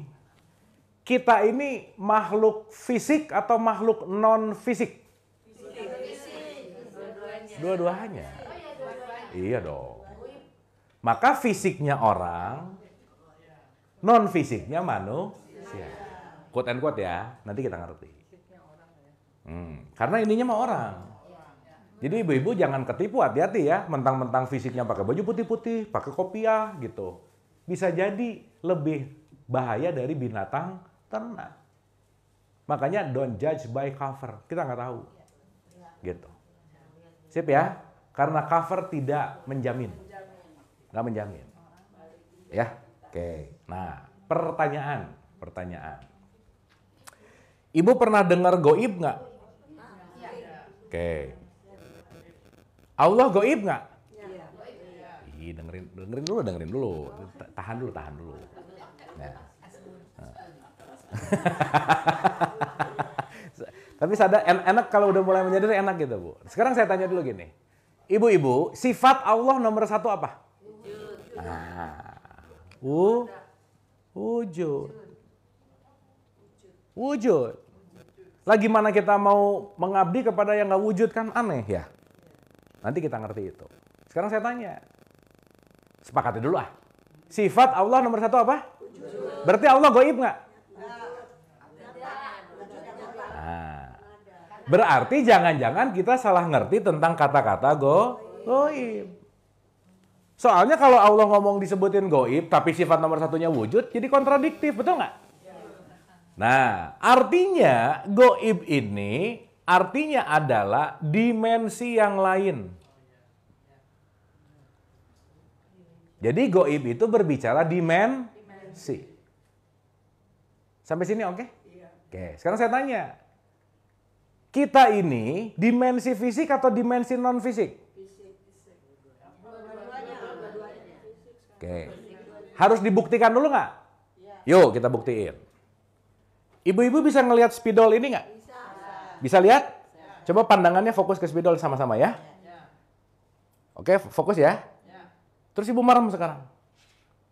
kita ini makhluk fisik atau makhluk non fisik?
Oh, iya, dua-duanya.
iya dong. Maka fisiknya orang, non fisiknya manusia. Quote and quote ya, nanti kita ngerti. Hmm. Karena ininya mah orang. Jadi ibu-ibu jangan ketipu, hati-hati ya. Mentang-mentang fisiknya pakai baju putih-putih, pakai kopiah gitu. Bisa jadi lebih bahaya dari binatang ternak. Makanya don't judge by cover. Kita nggak tahu. Gitu. Sip ya? Karena cover tidak menjamin. Nggak menjamin. Ya? Oke. Nah, pertanyaan. Pertanyaan. Ibu pernah dengar goib nggak? Oke. Allah goib nggak? Iya. iya. Ih, dengerin, dengerin dulu, dengerin dulu. Tahan dulu, tahan dulu.
Nah.
Tapi sadar enak kalau udah mulai menyadari enak gitu, Bu. Sekarang saya tanya dulu gini. Ibu-ibu, sifat Allah nomor satu apa? Wujud. Ah. Wujud. Wujud. Lagi mana kita mau mengabdi kepada yang nggak wujud kan aneh ya. Nanti kita ngerti itu. Sekarang saya tanya, sepakati dulu ah. Sifat Allah nomor satu apa? Berarti Allah goib nggak?
Nah,
berarti jangan-jangan kita salah ngerti tentang kata-kata go goib. Soalnya kalau Allah ngomong disebutin goib, tapi sifat nomor satunya wujud, jadi kontradiktif, betul nggak? Nah, artinya goib ini artinya adalah dimensi yang lain. Jadi goib itu berbicara dimensi. Sampai sini oke? Okay? Oke, sekarang saya tanya. Kita ini dimensi fisik atau dimensi non fisik? Oke. Harus dibuktikan dulu nggak? Yuk kita buktiin. Ibu-ibu bisa ngelihat spidol ini nggak? Bisa. Bisa lihat? Ya. Coba pandangannya fokus ke spidol sama-sama ya. ya. Oke, fokus ya. ya. Terus ibu merem sekarang.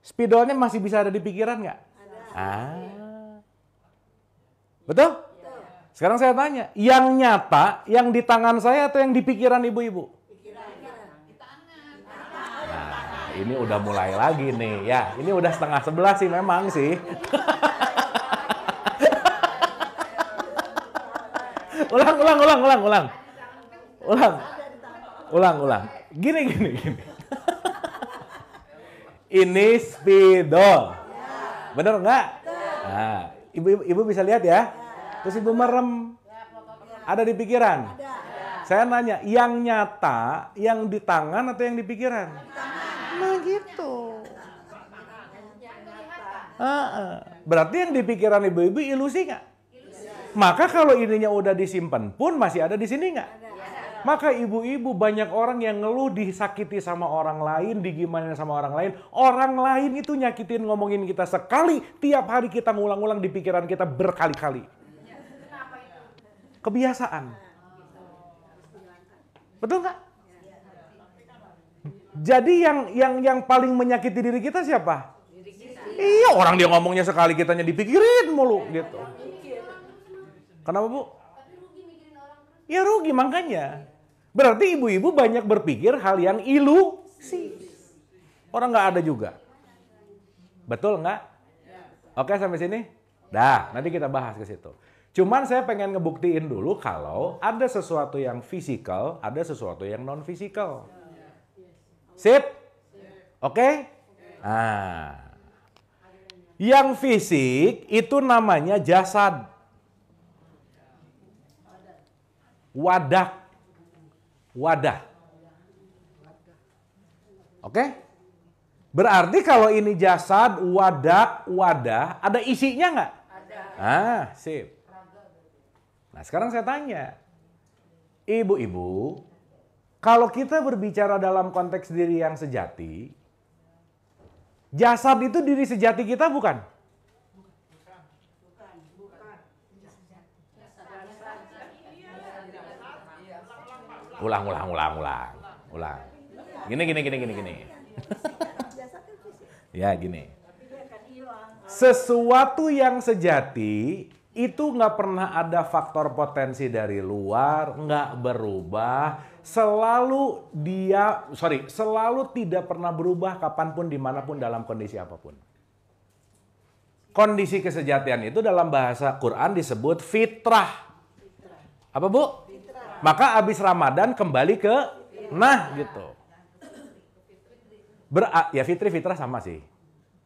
Spidolnya masih bisa ada di pikiran nggak? Ada. Ah. Betul? Ya. Sekarang saya tanya, yang nyata, yang di tangan saya atau yang di pikiran ibu-ibu? Nah, ini udah mulai lagi nih ya. Ini udah setengah sebelas sih memang sih. ulang, ulang, ulang, ulang, ulang. Ulang. Ulang, ulang. Gini, gini, gini. Ini spidol. Bener nggak? Nah, ibu, ibu bisa lihat ya. Terus ibu merem. Ada di pikiran. Saya nanya, yang nyata, yang di tangan atau yang di pikiran?
Nah gitu.
Berarti yang di pikiran ibu-ibu ilusi nggak? Maka kalau ininya udah disimpan pun masih ada di sini nggak? Maka ibu-ibu banyak orang yang ngeluh disakiti sama orang lain, digimana sama orang lain. Orang lain itu nyakitin ngomongin kita sekali, tiap hari kita ngulang-ulang di pikiran kita berkali-kali. Kebiasaan. Betul nggak? Jadi yang yang yang paling menyakiti diri kita siapa? Diri
kita. Iya orang dia
ngomongnya sekali kitanya dipikirin mulu gitu. Kenapa Bu? Ya rugi makanya. Berarti ibu-ibu banyak berpikir hal yang ilu sih. Orang nggak ada juga. Betul nggak? Oke sampai sini? Dah, nanti kita bahas ke situ. Cuman saya pengen ngebuktiin dulu kalau ada sesuatu yang fisikal, ada sesuatu yang non fisikal. Sip? Oke? Okay? Nah, yang fisik itu namanya jasad. wadah. Wadah. Oke? Berarti kalau ini jasad, wadah, wadah, ada isinya nggak? Ada. Ah, sip. Nah sekarang saya tanya, ibu-ibu, kalau kita berbicara dalam konteks diri yang sejati, jasad itu diri sejati kita bukan?
ulang ulang ulang ulang ulang gini gini gini gini gini
ya gini sesuatu yang sejati itu nggak pernah ada faktor potensi dari luar nggak berubah selalu dia sorry selalu tidak pernah berubah kapanpun dimanapun dalam kondisi apapun kondisi kesejatian itu dalam bahasa Quran disebut fitrah apa bu maka habis Ramadan kembali ke nah gitu. Ber ah, ya fitri fitrah sama sih.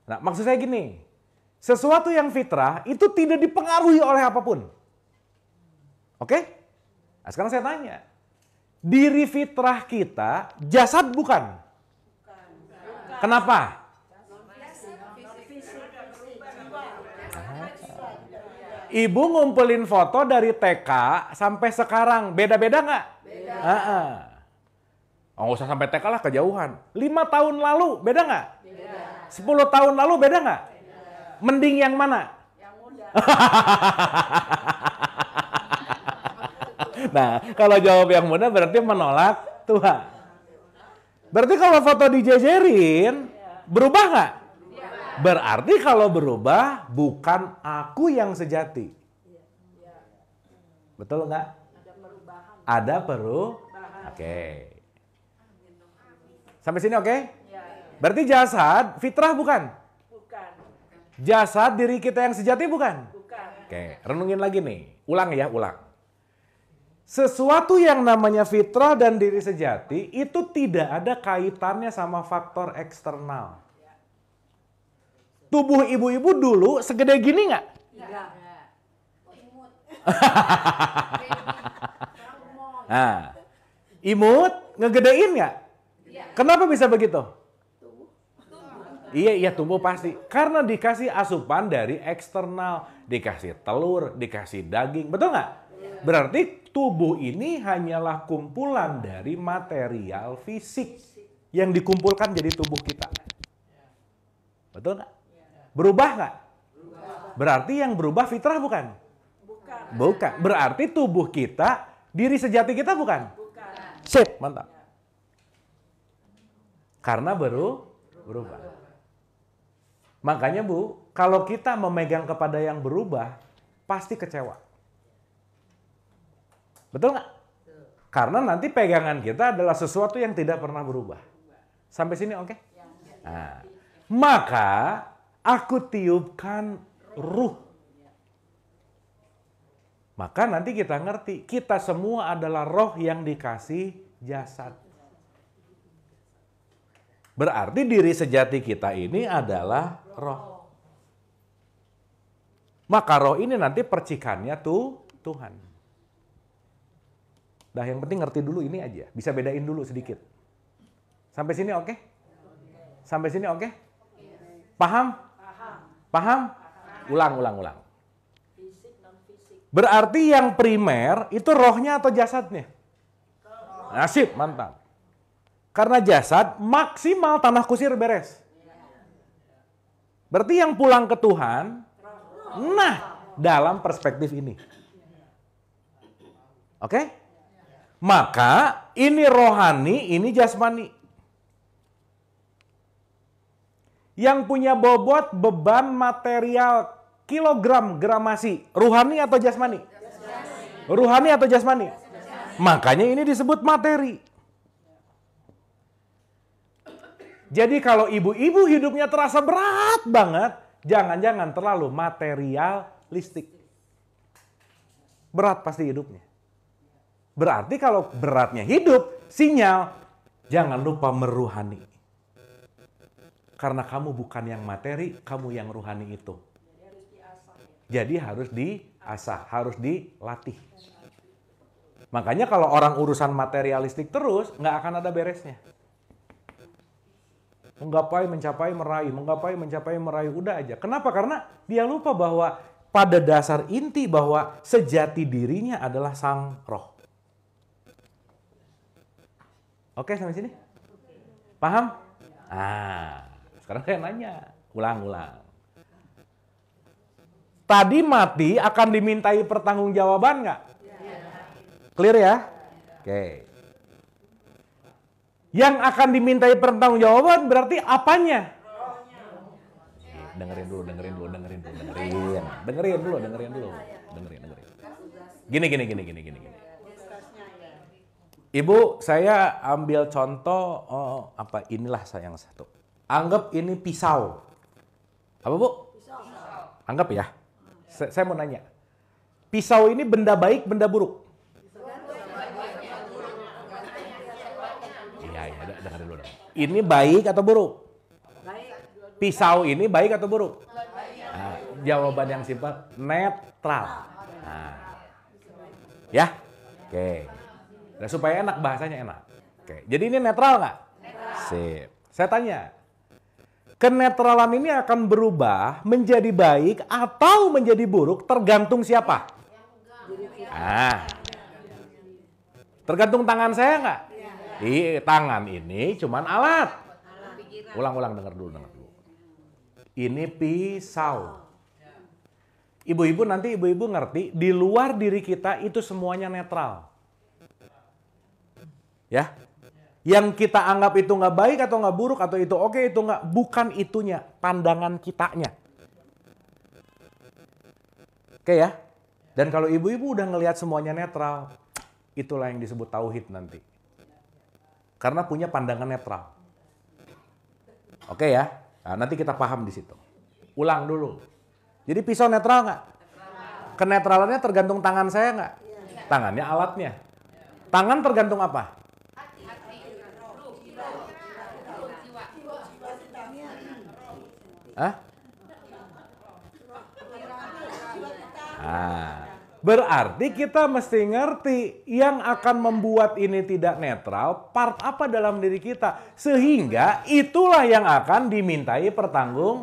Nah, maksud saya gini. Sesuatu yang fitrah itu tidak dipengaruhi oleh apapun. Oke? Nah, sekarang saya tanya. Diri fitrah kita jasad bukan? bukan. bukan. Kenapa? Ibu ngumpulin foto dari TK sampai sekarang. Beda-beda nggak?
Beda. Ah,
Oh, nggak usah sampai TK lah, kejauhan. Lima tahun lalu, beda nggak? Beda. Sepuluh tahun lalu, beda nggak? Beda. Mending yang mana? Yang muda. nah, kalau jawab yang muda berarti menolak tua. Berarti kalau foto dijejerin, iya. berubah nggak? Berarti kalau berubah bukan aku yang sejati. Betul nggak? Ada perubahan. Oke. Okay. Sampai sini oke? Okay? Berarti jasad fitrah bukan? Bukan. Jasad diri kita yang sejati bukan? Bukan. Oke, renungin lagi nih. Ulang ya, ulang. Sesuatu yang namanya fitrah dan diri sejati itu tidak ada kaitannya sama faktor eksternal. Tubuh ibu-ibu dulu segede gini nggak? Enggak. nah, imut ngegedein nggak? Iya. Kenapa bisa begitu? Iya, iya tumbuh pasti. Karena dikasih asupan dari eksternal. Dikasih telur, dikasih daging. Betul nggak? Iya. Berarti tubuh ini hanyalah kumpulan dari material fisik yang dikumpulkan jadi tubuh kita. Iya. Betul nggak? Berubah nggak? Berarti yang berubah fitrah bukan? Bukan. Bukan. Berarti tubuh kita, diri sejati kita bukan? Bukan. Sip, mantap. Karena baru berubah. berubah. Makanya Bu, kalau kita memegang kepada yang berubah, pasti kecewa. Betul nggak? Karena nanti pegangan kita adalah sesuatu yang tidak pernah berubah. Sampai sini oke? Okay? Ya. Nah, maka Aku tiupkan ruh. Maka nanti kita ngerti, kita semua adalah roh yang dikasih jasad. Berarti diri sejati kita ini adalah roh. Maka roh ini nanti percikannya tuh Tuhan. Nah yang penting ngerti dulu ini aja, bisa bedain dulu sedikit. Sampai sini oke? Okay? Sampai sini oke? Okay? Paham? Paham? Ulang, ulang, ulang. Berarti yang primer itu rohnya atau jasadnya? Nasib, mantap. Karena jasad maksimal tanah kusir beres. Berarti yang pulang ke Tuhan, nah dalam perspektif ini. Oke? Okay? Maka ini rohani, ini jasmani. yang punya bobot beban material kilogram gramasi ruhani atau jasmani? Ruhani atau jasmani? Makanya ini disebut materi. Jadi kalau ibu-ibu hidupnya terasa berat banget, jangan-jangan terlalu materialistik. Berat pasti hidupnya. Berarti kalau beratnya hidup, sinyal jangan lupa meruhani. Karena kamu bukan yang materi, kamu yang ruhani itu. Jadi harus diasah, harus dilatih. Makanya kalau orang urusan materialistik terus, nggak akan ada beresnya. Menggapai, mencapai, meraih, menggapai, mencapai, meraih, udah aja. Kenapa? Karena dia lupa bahwa pada dasar inti bahwa sejati dirinya adalah sang roh. Oke, sampai sini? Paham? Ah. Sekarang saya nanya, ulang-ulang. Tadi mati akan dimintai pertanggungjawaban nggak? Clear ya? Oke. Okay. Yang akan dimintai pertanggungjawaban berarti apanya? dengerin dulu, dengerin dulu, dengerin dulu, dengerin. Dengerin dulu, dengerin dulu. Dengerin, dengerin. Gini, gini, gini, gini, gini, gini. Ibu, saya ambil contoh oh, apa inilah sayang satu. Anggap ini pisau. Apa Bu? Pisau. Anggap ya. Saya, mau nanya. Pisau ini benda baik, benda buruk? Iya, iya. Dengar dulu dong. Ini baik atau buruk? Pisau ini baik atau buruk? Nah, jawaban yang simpel, netral. Nah. Ya? Oke. Okay. Nah, supaya enak bahasanya enak. Oke. Jadi ini netral nggak? Sip. Saya tanya, kenetralan ini akan berubah menjadi baik atau menjadi buruk tergantung siapa? Ah. Tergantung tangan saya nggak? Iya, iya tangan ini cuman alat. Ulang-ulang dengar dulu, dengar dulu. Ini pisau. Ibu-ibu nanti ibu-ibu ngerti, di luar diri kita itu semuanya netral. Ya, yang kita anggap itu nggak baik atau nggak buruk atau itu oke okay, itu nggak bukan itunya pandangan kitanya oke okay ya dan kalau ibu-ibu udah ngelihat semuanya netral itulah yang disebut tauhid nanti karena punya pandangan netral oke okay ya nah, nanti kita paham di situ ulang dulu jadi pisau netral nggak kenetralannya tergantung tangan saya nggak iya. tangannya alatnya tangan tergantung apa Hah? Ah. Berarti kita mesti ngerti yang akan membuat ini tidak netral part apa dalam diri kita. Sehingga itulah yang akan dimintai pertanggung.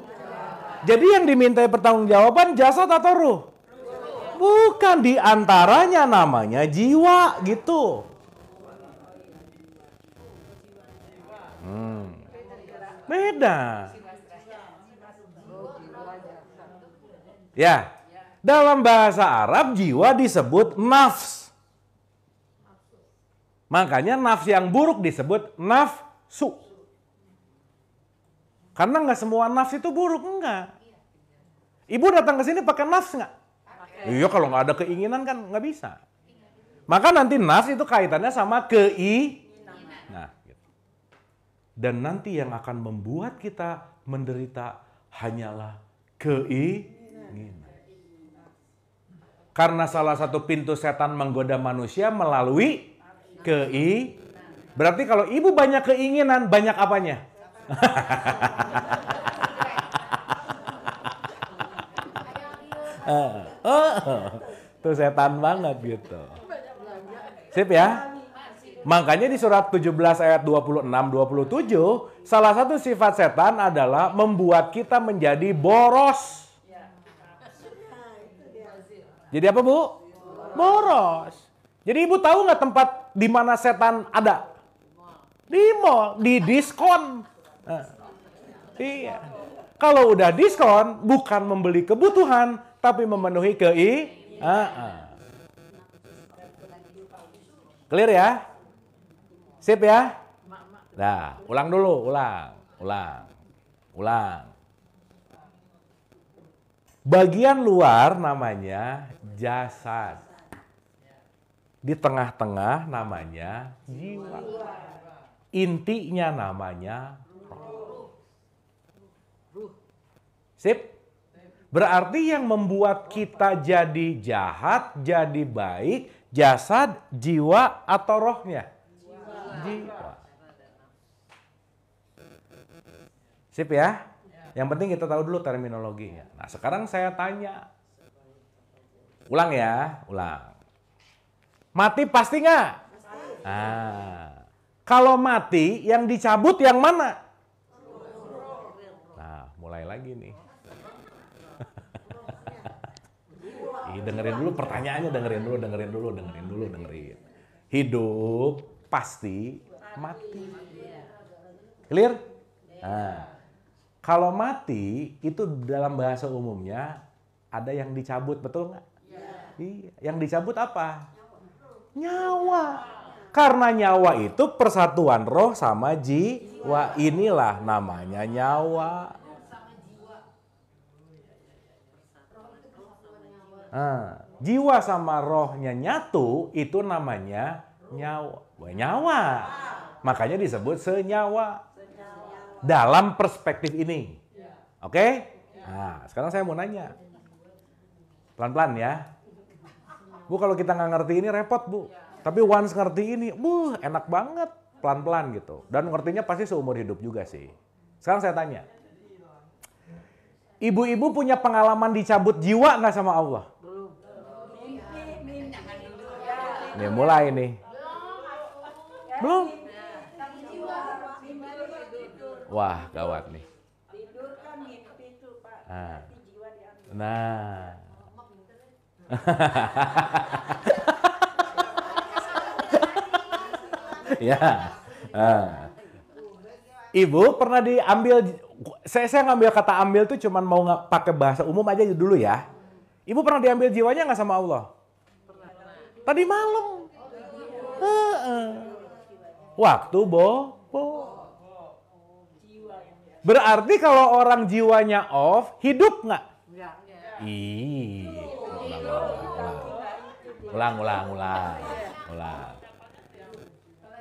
Jadi yang dimintai pertanggung pertanggungjawaban jasad atau ruh? Bukan diantaranya namanya jiwa gitu. Hmm. Beda. Ya. ya. Dalam bahasa Arab jiwa disebut nafs. Makanya nafs yang buruk disebut nafsu. Karena nggak semua nafs itu buruk, enggak. Iya. Ibu datang ke sini pakai nafs nggak? Iya kalau nggak ada keinginan kan nggak bisa. Maka nanti nafs itu kaitannya sama kei. Nah, gitu. dan nanti yang akan membuat kita menderita hanyalah kei karena salah satu pintu setan menggoda manusia melalui kei. Berarti kalau ibu banyak keinginan, banyak apanya?
oh,
tuh setan banget gitu. Sip ya? Makanya di surat 17 ayat 26 27 salah satu sifat setan adalah membuat kita menjadi boros. Jadi apa bu? Boros. Jadi ibu tahu nggak tempat di mana setan ada? Di mall, di diskon. Nah, iya. Kalau udah diskon, bukan membeli kebutuhan, tapi memenuhi kei. Ah, ah. Clear ya? Sip ya? Nah, ulang dulu, ulang, ulang, ulang. Bagian luar namanya jasad. Di tengah-tengah namanya jiwa. Intinya namanya roh. Sip? Berarti yang membuat kita jadi jahat, jadi baik, jasad, jiwa atau rohnya? Jiwa. Sip ya? Yang penting kita tahu dulu terminologinya. Nah sekarang saya tanya, Ulang ya, ulang. Mati pasti nggak? Ah, kalau mati yang dicabut yang mana? Nah, mulai lagi nih. Ih, dengerin dulu pertanyaannya, dengerin dulu, dengerin dulu, dengerin dulu, dengerin. Hidup pasti mati. Clear? Nah, kalau mati itu dalam bahasa umumnya ada yang dicabut, betul nggak? Iya. Yang dicabut apa? Nyawa. Karena nyawa itu persatuan roh sama jiwa. Inilah namanya nyawa. Nah, jiwa sama rohnya nyatu itu namanya nyawa. nyawa. Makanya disebut senyawa. Dalam perspektif ini. Oke? Okay? Nah, sekarang saya mau nanya. Pelan-pelan ya. Bu kalau kita nggak ngerti ini repot bu. Iya. Tapi once ngerti ini, bu enak banget pelan-pelan gitu. Dan ngertinya pasti seumur hidup juga sih. Sekarang saya tanya, ibu-ibu punya pengalaman dicabut jiwa nggak sama Allah? Belum. Nih mulai nih. Belum. Wah gawat nih.
Kan ah. Nah. nah. ya.
Ah. Ibu pernah diambil saya saya ngambil kata ambil tuh cuman mau nggak pakai bahasa umum aja dulu ya. Ibu pernah diambil jiwanya nggak sama Allah? Tadi malam. Waktu bo, bo. Berarti kalau orang jiwanya off, hidup nggak? Iya. Ulang, ulang, ulang. Ulang.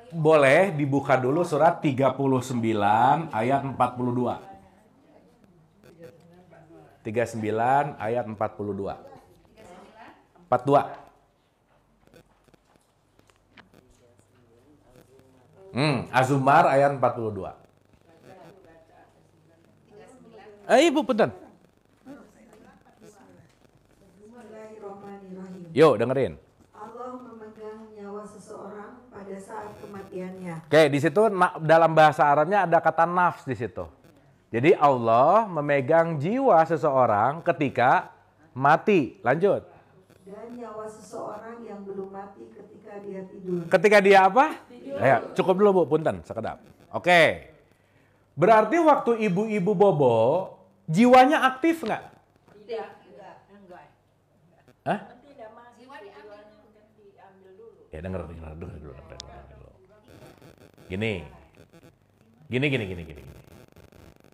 Boleh dibuka dulu surat 39 ayat 42. 39 ayat 42. 42. Hmm, Azumar ayat 42. Eh, Ibu, bentar. Yuk dengerin. Allah memegang nyawa seseorang pada saat kematiannya. Oke, di situ dalam bahasa Arabnya ada kata nafs di situ. Jadi Allah memegang jiwa seseorang ketika mati. Lanjut.
Dan nyawa seseorang yang belum mati ketika dia tidur.
Ketika dia apa? Tidur. Ya, cukup dulu Bu, punten, sekedap. Oke. Berarti waktu ibu-ibu bobo, jiwanya aktif nggak? Tidak. Tidak. Enggak. Hah? Tidak ya denger denger denger dulu gini gini gini gini gini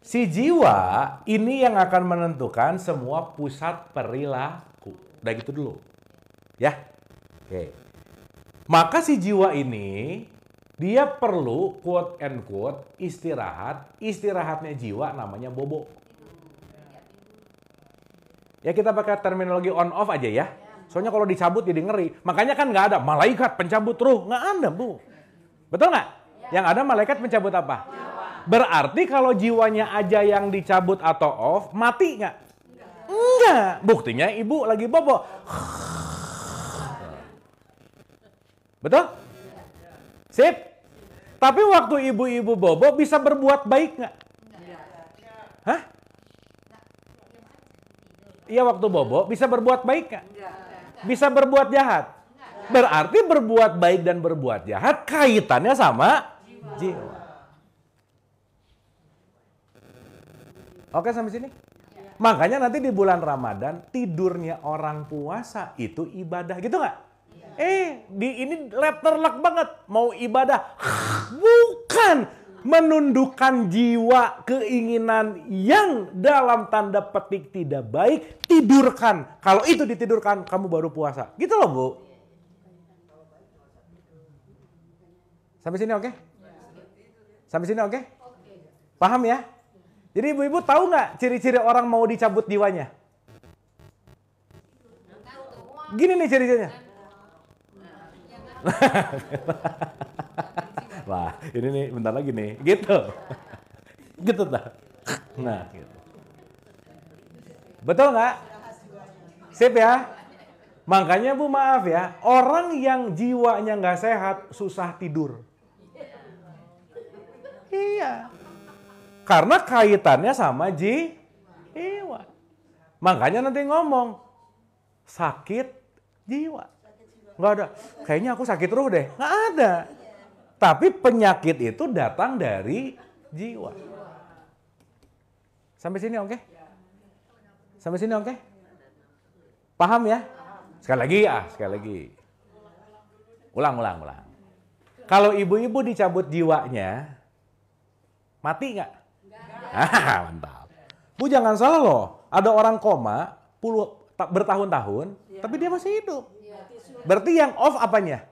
si jiwa ini yang akan menentukan semua pusat perilaku udah gitu dulu ya oke maka si jiwa ini dia perlu quote and quote istirahat istirahatnya jiwa namanya bobo ya kita pakai terminologi on off aja ya Soalnya kalau dicabut jadi ngeri. Makanya kan nggak ada malaikat pencabut ruh. Nggak ada, Bu. Betul nggak? Ya. Yang ada malaikat pencabut apa? Berarti kalau jiwanya aja yang dicabut atau off, mati nggak? Enggak. Buktinya ibu lagi bobo. Betul? Sip? Tapi waktu ibu-ibu bobo bisa berbuat baik nggak? Hah? Iya waktu bobo bisa berbuat baik nggak? Enggak bisa berbuat jahat. Berarti berbuat baik dan berbuat jahat kaitannya sama jiwa. Oke sampai sini? Makanya nanti di bulan Ramadan tidurnya orang puasa itu ibadah gitu nggak? Iya. Eh di ini letter luck banget mau ibadah bukan menundukkan jiwa keinginan yang dalam tanda petik tidak baik, tidurkan. Kalau itu ditidurkan, kamu baru puasa. Gitu loh, Bu. Sampai sini oke? Okay? Sampai sini oke? Okay? Paham ya? Jadi ibu-ibu tahu nggak ciri-ciri orang mau dicabut jiwanya? Gini nih ciri-cirinya. wah ini nih bentar lagi nih gitu gitu dah. nah gitu betul nggak sip ya makanya bu maaf ya orang yang jiwanya nggak sehat susah tidur
iya
karena kaitannya sama ji jiwa makanya nanti ngomong sakit jiwa nggak ada kayaknya aku sakit ruh deh nggak ada tapi penyakit itu datang dari jiwa. Sampai sini oke? Okay? Sampai sini oke? Okay? Paham ya? Sekali lagi ya, sekali lagi. Ulang, ulang, ulang. Kalau ibu-ibu dicabut jiwanya, mati nggak? mantap. Bu jangan salah loh, ada orang koma puluh bertahun-tahun, ya. tapi dia masih hidup. Berarti yang off apanya?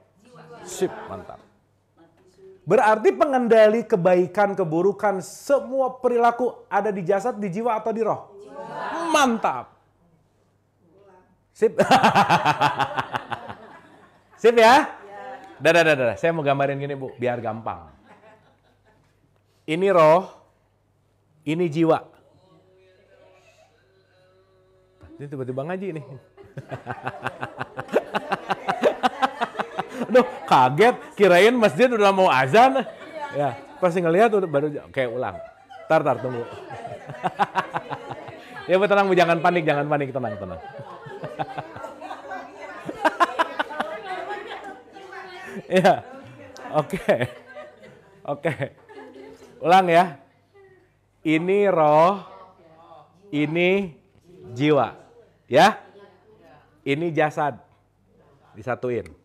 Sip, mantap. Berarti pengendali kebaikan, keburukan, semua perilaku ada di jasad, di jiwa atau di roh?
Jiwa.
Mantap. Sip. Sip ya? Dadah, dadah, dadah. Saya mau gambarin gini Bu, biar gampang. Ini roh, ini jiwa. Ini tiba-tiba ngaji nih. Aduh, kaget, kirain masjid udah mau azan. Ya, pasti ngelihat udah baru kayak ulang. Tar, tar, tunggu. ya, bu, tenang, bu, jangan panik, jangan panik, tenang, tenang. ya, oke, okay. oke, okay. ulang ya. Ini roh, ini jiwa, ya. Ini jasad disatuin.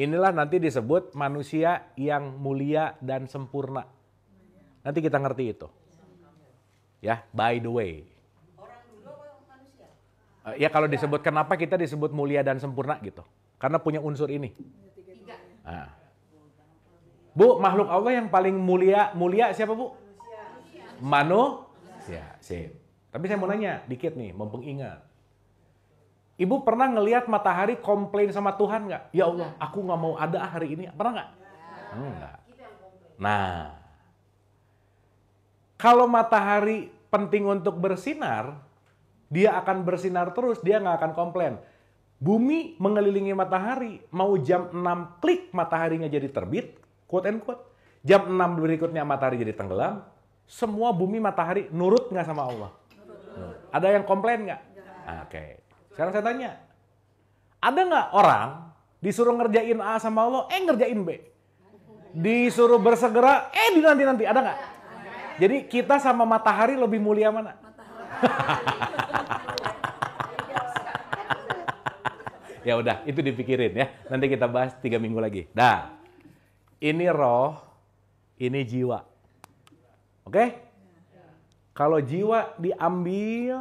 Inilah nanti disebut manusia yang mulia dan sempurna. Nanti kita ngerti itu. Ya, by the way. Uh, ya kalau disebut kenapa kita disebut mulia dan sempurna gitu. Karena punya unsur ini. Nah. Bu, makhluk Allah yang paling mulia, mulia siapa Bu? Manusia. Manusia. Ya, sip. Tapi saya mau nanya dikit nih, mumpung ingat. Ibu pernah ngelihat matahari komplain sama Tuhan nggak? Ya Allah, aku nggak mau ada hari ini. Pernah nggak? Ya. Enggak. Hmm, nah, kalau matahari penting untuk bersinar, dia akan bersinar terus, dia nggak akan komplain. Bumi mengelilingi matahari, mau jam 6 klik mataharinya jadi terbit, quote and quote. Jam 6 berikutnya matahari jadi tenggelam, semua bumi matahari nurut nggak sama Allah? Nurut. Hmm. Ada yang komplain nggak? Oke. Okay. Sekarang saya tanya, ada nggak orang disuruh ngerjain A sama Allah, eh ngerjain B? Disuruh bersegera, eh di nanti-nanti, ada nggak? Jadi kita sama matahari lebih mulia mana? ya udah, itu dipikirin ya. Nanti kita bahas tiga minggu lagi. Dah, ini roh, ini jiwa. Oke? Okay? Kalau jiwa diambil,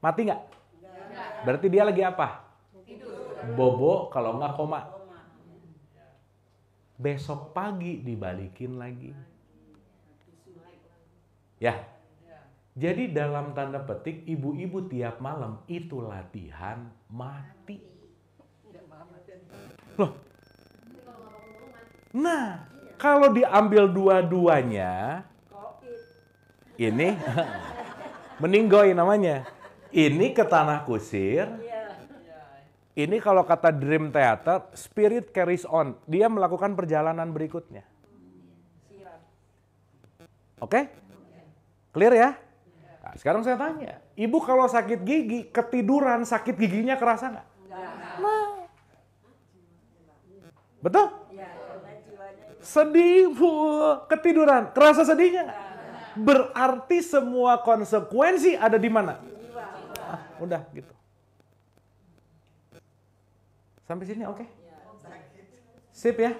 mati nggak? Berarti dia lagi apa? Bobo kalau nggak koma. Besok pagi dibalikin lagi. Ya. Jadi dalam tanda petik ibu-ibu tiap malam itu latihan mati. Loh. Nah, kalau diambil dua-duanya ini meninggoy namanya ini ke tanah kusir. Iya. Ini kalau kata Dream Theater, spirit carries on. Dia melakukan perjalanan berikutnya. Oke? Okay? Clear ya? Nah, sekarang saya tanya, ibu kalau sakit gigi, ketiduran sakit giginya kerasa nggak? Betul? Sedih bu, ketiduran. Kerasa sedihnya nggak? Berarti semua konsekuensi ada di mana? udah gitu sampai sini oke okay? sip ya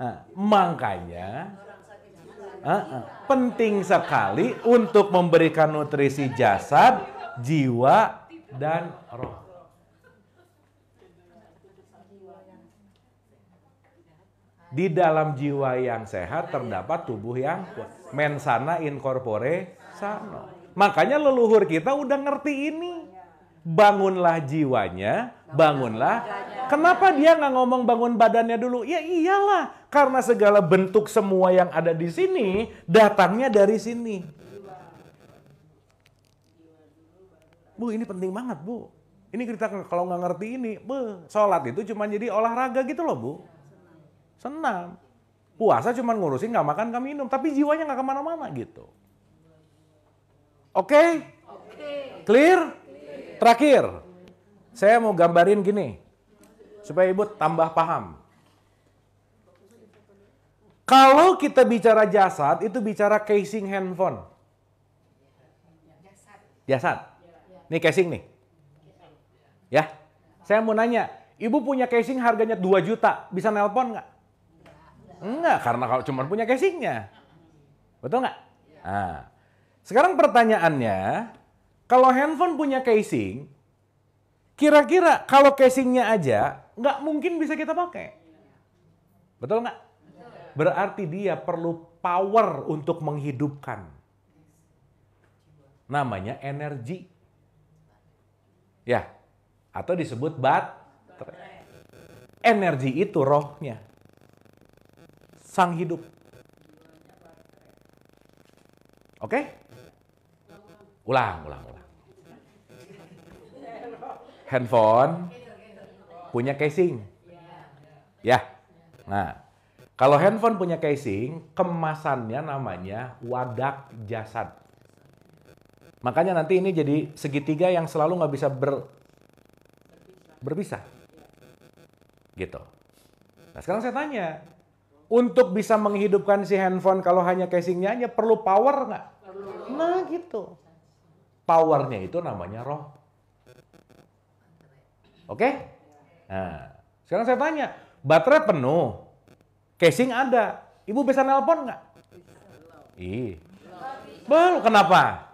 nah, makanya uh, uh, penting sekali untuk memberikan nutrisi jasad jiwa dan roh di dalam jiwa yang sehat terdapat tubuh yang kuat. Mensana incorpore sano. Makanya leluhur kita udah ngerti ini bangunlah jiwanya, bangunlah. Kenapa dia nggak ngomong bangun badannya dulu? Ya iyalah, karena segala bentuk semua yang ada di sini datangnya dari sini. Bu, ini penting banget, Bu. Ini kita kalau nggak ngerti ini, Bu, sholat itu cuma jadi olahraga gitu loh, Bu. Senam. Puasa cuma ngurusin nggak makan nggak minum, tapi jiwanya nggak kemana-mana gitu. Oke? Okay? Oke. Okay. Clear? Terakhir, saya mau gambarin gini, supaya ibu tambah paham. Kalau kita bicara jasad, itu bicara casing handphone. Jasad. Nih casing nih. Ya. Saya mau nanya, ibu punya casing harganya 2 juta, bisa nelpon nggak? Enggak, karena kalau cuma punya casingnya. Betul nggak? Nah, sekarang pertanyaannya, kalau handphone punya casing, kira-kira kalau casingnya aja nggak mungkin bisa kita pakai. Betul nggak? Berarti dia perlu power untuk menghidupkan. Namanya energi. Ya, atau disebut bat, Energi itu rohnya. Sang hidup. Oke? Okay? ulang, ulang handphone punya casing. Ya. Nah, kalau handphone punya casing, kemasannya namanya wadak jasad. Makanya nanti ini jadi segitiga yang selalu nggak bisa ber, berpisah. Gitu. Nah sekarang saya tanya, untuk bisa menghidupkan si handphone kalau hanya casingnya aja perlu power nggak? Nah gitu. Powernya itu namanya roh Oke? Okay? Nah, sekarang saya tanya, baterai penuh, casing ada, ibu bisa nelpon nggak? Iya. Belum, kenapa?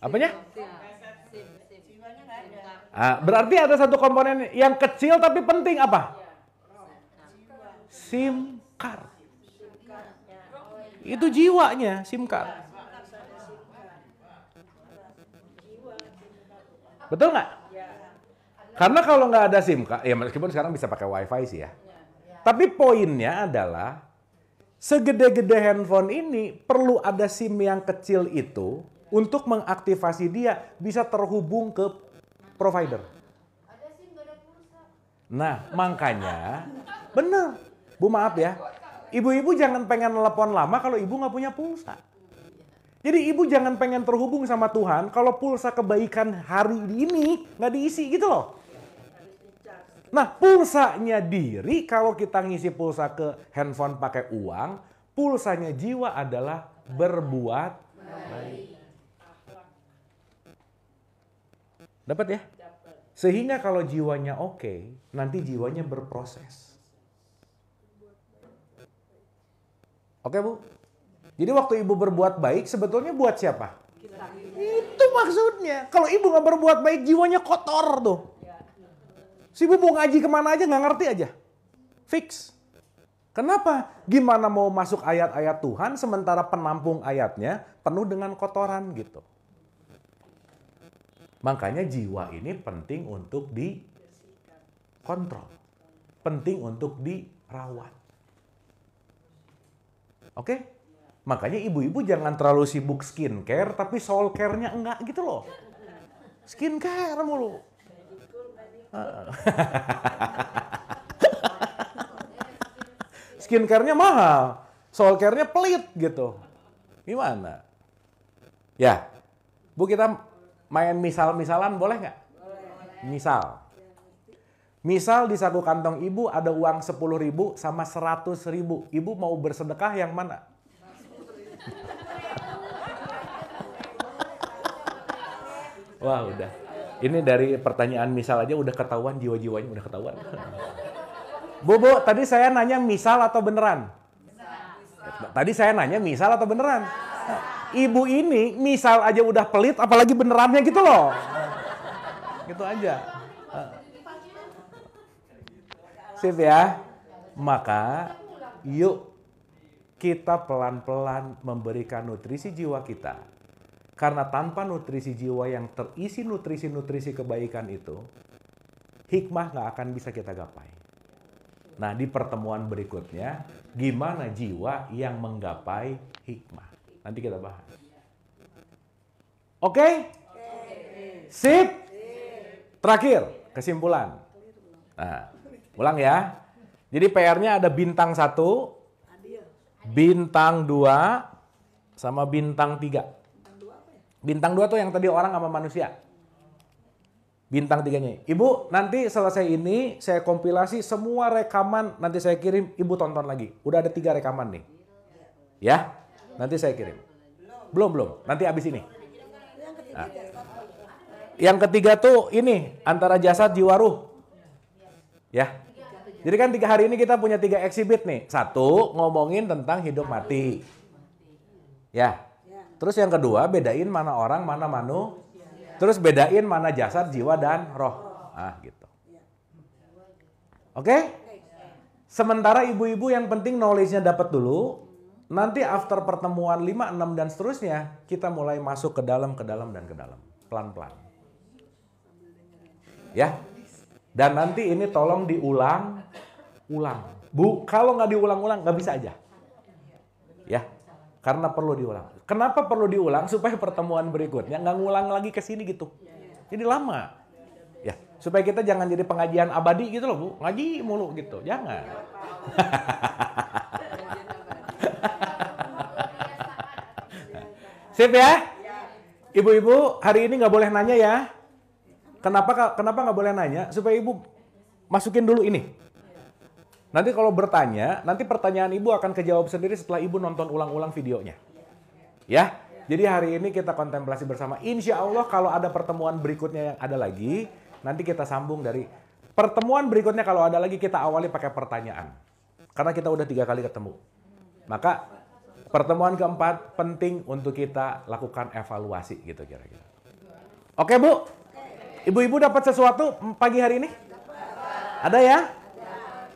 Apanya? Ah, berarti ada satu komponen yang kecil tapi penting apa? SIM card. Itu jiwanya SIM card. Betul nggak?
Ya. Karena
kalau nggak ada SIM ya meskipun sekarang bisa pakai WiFi sih ya. Iya, iya. Tapi poinnya adalah segede-gede handphone ini perlu ada SIM yang kecil itu untuk mengaktifasi dia bisa terhubung ke provider. Ada SIM, ada nah, makanya bener. Bu maaf ya. Ibu-ibu jangan pengen telepon lama kalau ibu nggak punya pulsa. Jadi ibu jangan pengen terhubung sama Tuhan kalau pulsa kebaikan hari ini nggak diisi gitu loh. Nah pulsanya diri kalau kita ngisi pulsa ke handphone pakai uang, pulsanya jiwa adalah berbuat baik. Dapat ya? Sehingga kalau jiwanya oke, okay, nanti jiwanya berproses. Oke okay, Bu? Jadi waktu ibu berbuat baik sebetulnya buat siapa? Kita. Itu maksudnya. Kalau ibu nggak berbuat baik jiwanya kotor tuh. Ya. Si ibu mau ngaji kemana aja nggak ngerti aja. Fix. Kenapa? Gimana mau masuk ayat-ayat Tuhan sementara penampung ayatnya penuh dengan kotoran gitu. Makanya jiwa ini penting untuk dikontrol. Penting untuk dirawat. Oke? Okay? Makanya ibu-ibu jangan terlalu sibuk skincare tapi soul care-nya enggak gitu loh. Skincare mulu. Skincare-nya mahal, soul care-nya pelit gitu. Gimana? Ya, Bu kita main misal-misalan boleh nggak? Misal. Misal di satu kantong ibu ada uang 10 ribu sama 100 ribu. Ibu mau bersedekah yang mana? Wah udah. Ini dari pertanyaan misal aja udah ketahuan jiwa-jiwanya udah ketahuan. Bobo, tadi saya nanya misal atau beneran? Misal. Tadi saya nanya misal atau beneran? Ibu ini misal aja udah pelit, apalagi benerannya gitu loh. Gitu aja. Sip ya. Maka yuk kita pelan-pelan memberikan nutrisi jiwa kita. Karena tanpa nutrisi jiwa yang terisi nutrisi-nutrisi kebaikan itu, hikmah nggak akan bisa kita gapai. Nah, di pertemuan berikutnya, gimana jiwa yang menggapai hikmah? Nanti kita bahas. Oke? Okay? Sip? Terakhir, kesimpulan. Nah, ulang ya. Jadi PR-nya ada bintang satu, Bintang 2 sama bintang 3. Bintang 2 tuh yang tadi orang sama manusia. Bintang 3-nya. Ibu, nanti selesai ini saya kompilasi semua rekaman nanti saya kirim ibu tonton lagi. Udah ada tiga rekaman nih. Ya? Nanti saya kirim. Belum, belum. Nanti abis ini. Nah. Yang ketiga tuh ini antara jasad jiwa ruh. Ya. Jadi kan tiga hari ini kita punya tiga exhibit nih. Satu ngomongin tentang hidup mati. Ya. Terus yang kedua bedain mana orang mana manu. Terus bedain mana jasad, jiwa dan roh. Ah gitu. Oke? Sementara ibu-ibu yang penting knowledge-nya dapat dulu. Nanti after pertemuan 5, 6 dan seterusnya kita mulai masuk ke dalam, ke dalam dan ke dalam. Pelan-pelan. Ya. Dan nanti ini tolong diulang, ulang. Bu, kalau nggak diulang-ulang nggak bisa aja. Ya, karena perlu diulang. Kenapa perlu diulang? Supaya pertemuan berikutnya nggak ngulang lagi ke sini gitu. Jadi lama. Ya, supaya kita jangan jadi pengajian abadi gitu loh, Bu. Ngaji mulu gitu. Jangan. Sip ya? Ibu-ibu, hari ini nggak boleh nanya ya. Kenapa kenapa nggak boleh nanya? Supaya ibu masukin dulu ini. Nanti kalau bertanya, nanti pertanyaan ibu akan kejawab sendiri setelah ibu nonton ulang-ulang videonya. Ya, jadi hari ini kita kontemplasi bersama. Insya Allah kalau ada pertemuan berikutnya yang ada lagi, nanti kita sambung dari pertemuan berikutnya kalau ada lagi kita awali pakai pertanyaan. Karena kita udah tiga kali ketemu. Maka pertemuan keempat penting untuk kita lakukan evaluasi gitu kira-kira. Oke Bu, Ibu-ibu dapat sesuatu pagi hari ini? Ada ya?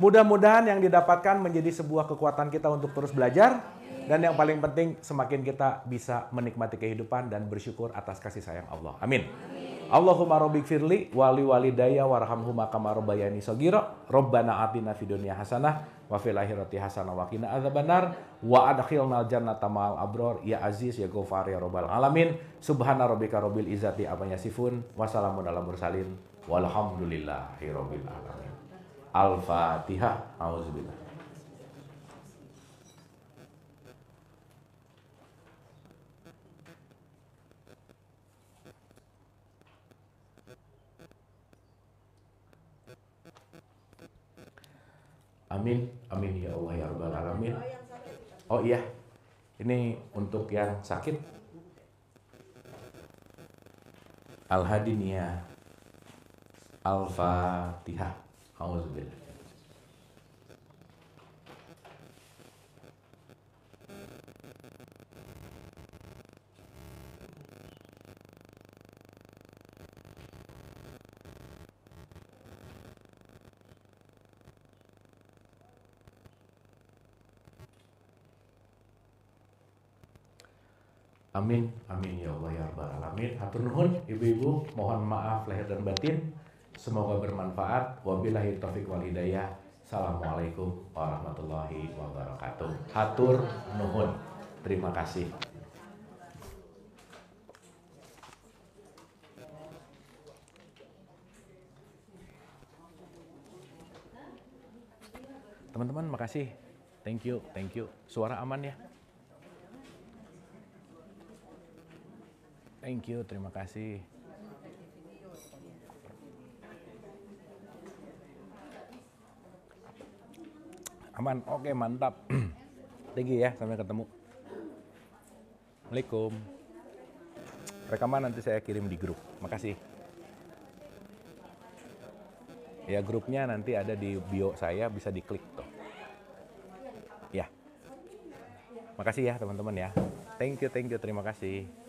Mudah-mudahan yang didapatkan menjadi sebuah kekuatan kita untuk terus belajar. Dan yang paling penting, semakin kita bisa menikmati kehidupan dan bersyukur atas kasih sayang Allah. Amin. Amin. Allahumma rabbik firli wali wali daya kama rabbayani sogiro robbana atina fid hasanah wa fil akhirati hasanah wa qina adzabannar wa adkhilna jannata ma'al abror ya aziz ya ghafar ya robbal alamin. Subhana rabbika rabbil izati amma yasifun. Wassalamun ala mursalin. Walhamdulillahirabbil alamin. Al-Fatihah.
Auzubillah.
Amin, amin ya Allah ya Rabbal Alamin. Oh, oh iya, ini untuk yang sakit. Al-Hadiniyah Al-Fatihah. Amin, amin ya Allah ya Rabbal Alamin. Hatur nuhun ibu-ibu, mohon maaf lahir dan batin. Semoga bermanfaat. Wabillahi taufik wal hidayah. Assalamualaikum warahmatullahi wabarakatuh. Hatur nuhun. Terima kasih. Teman-teman, makasih. Thank you, thank you. Suara aman ya. Thank you, terima kasih. Aman, oke mantap. Tinggi ya, sampai ketemu. Assalamualaikum. Rekaman nanti saya kirim di grup. Makasih. Ya grupnya nanti ada di bio saya, bisa diklik tuh. Ya. Makasih ya teman-teman ya. Thank you, thank you, terima kasih.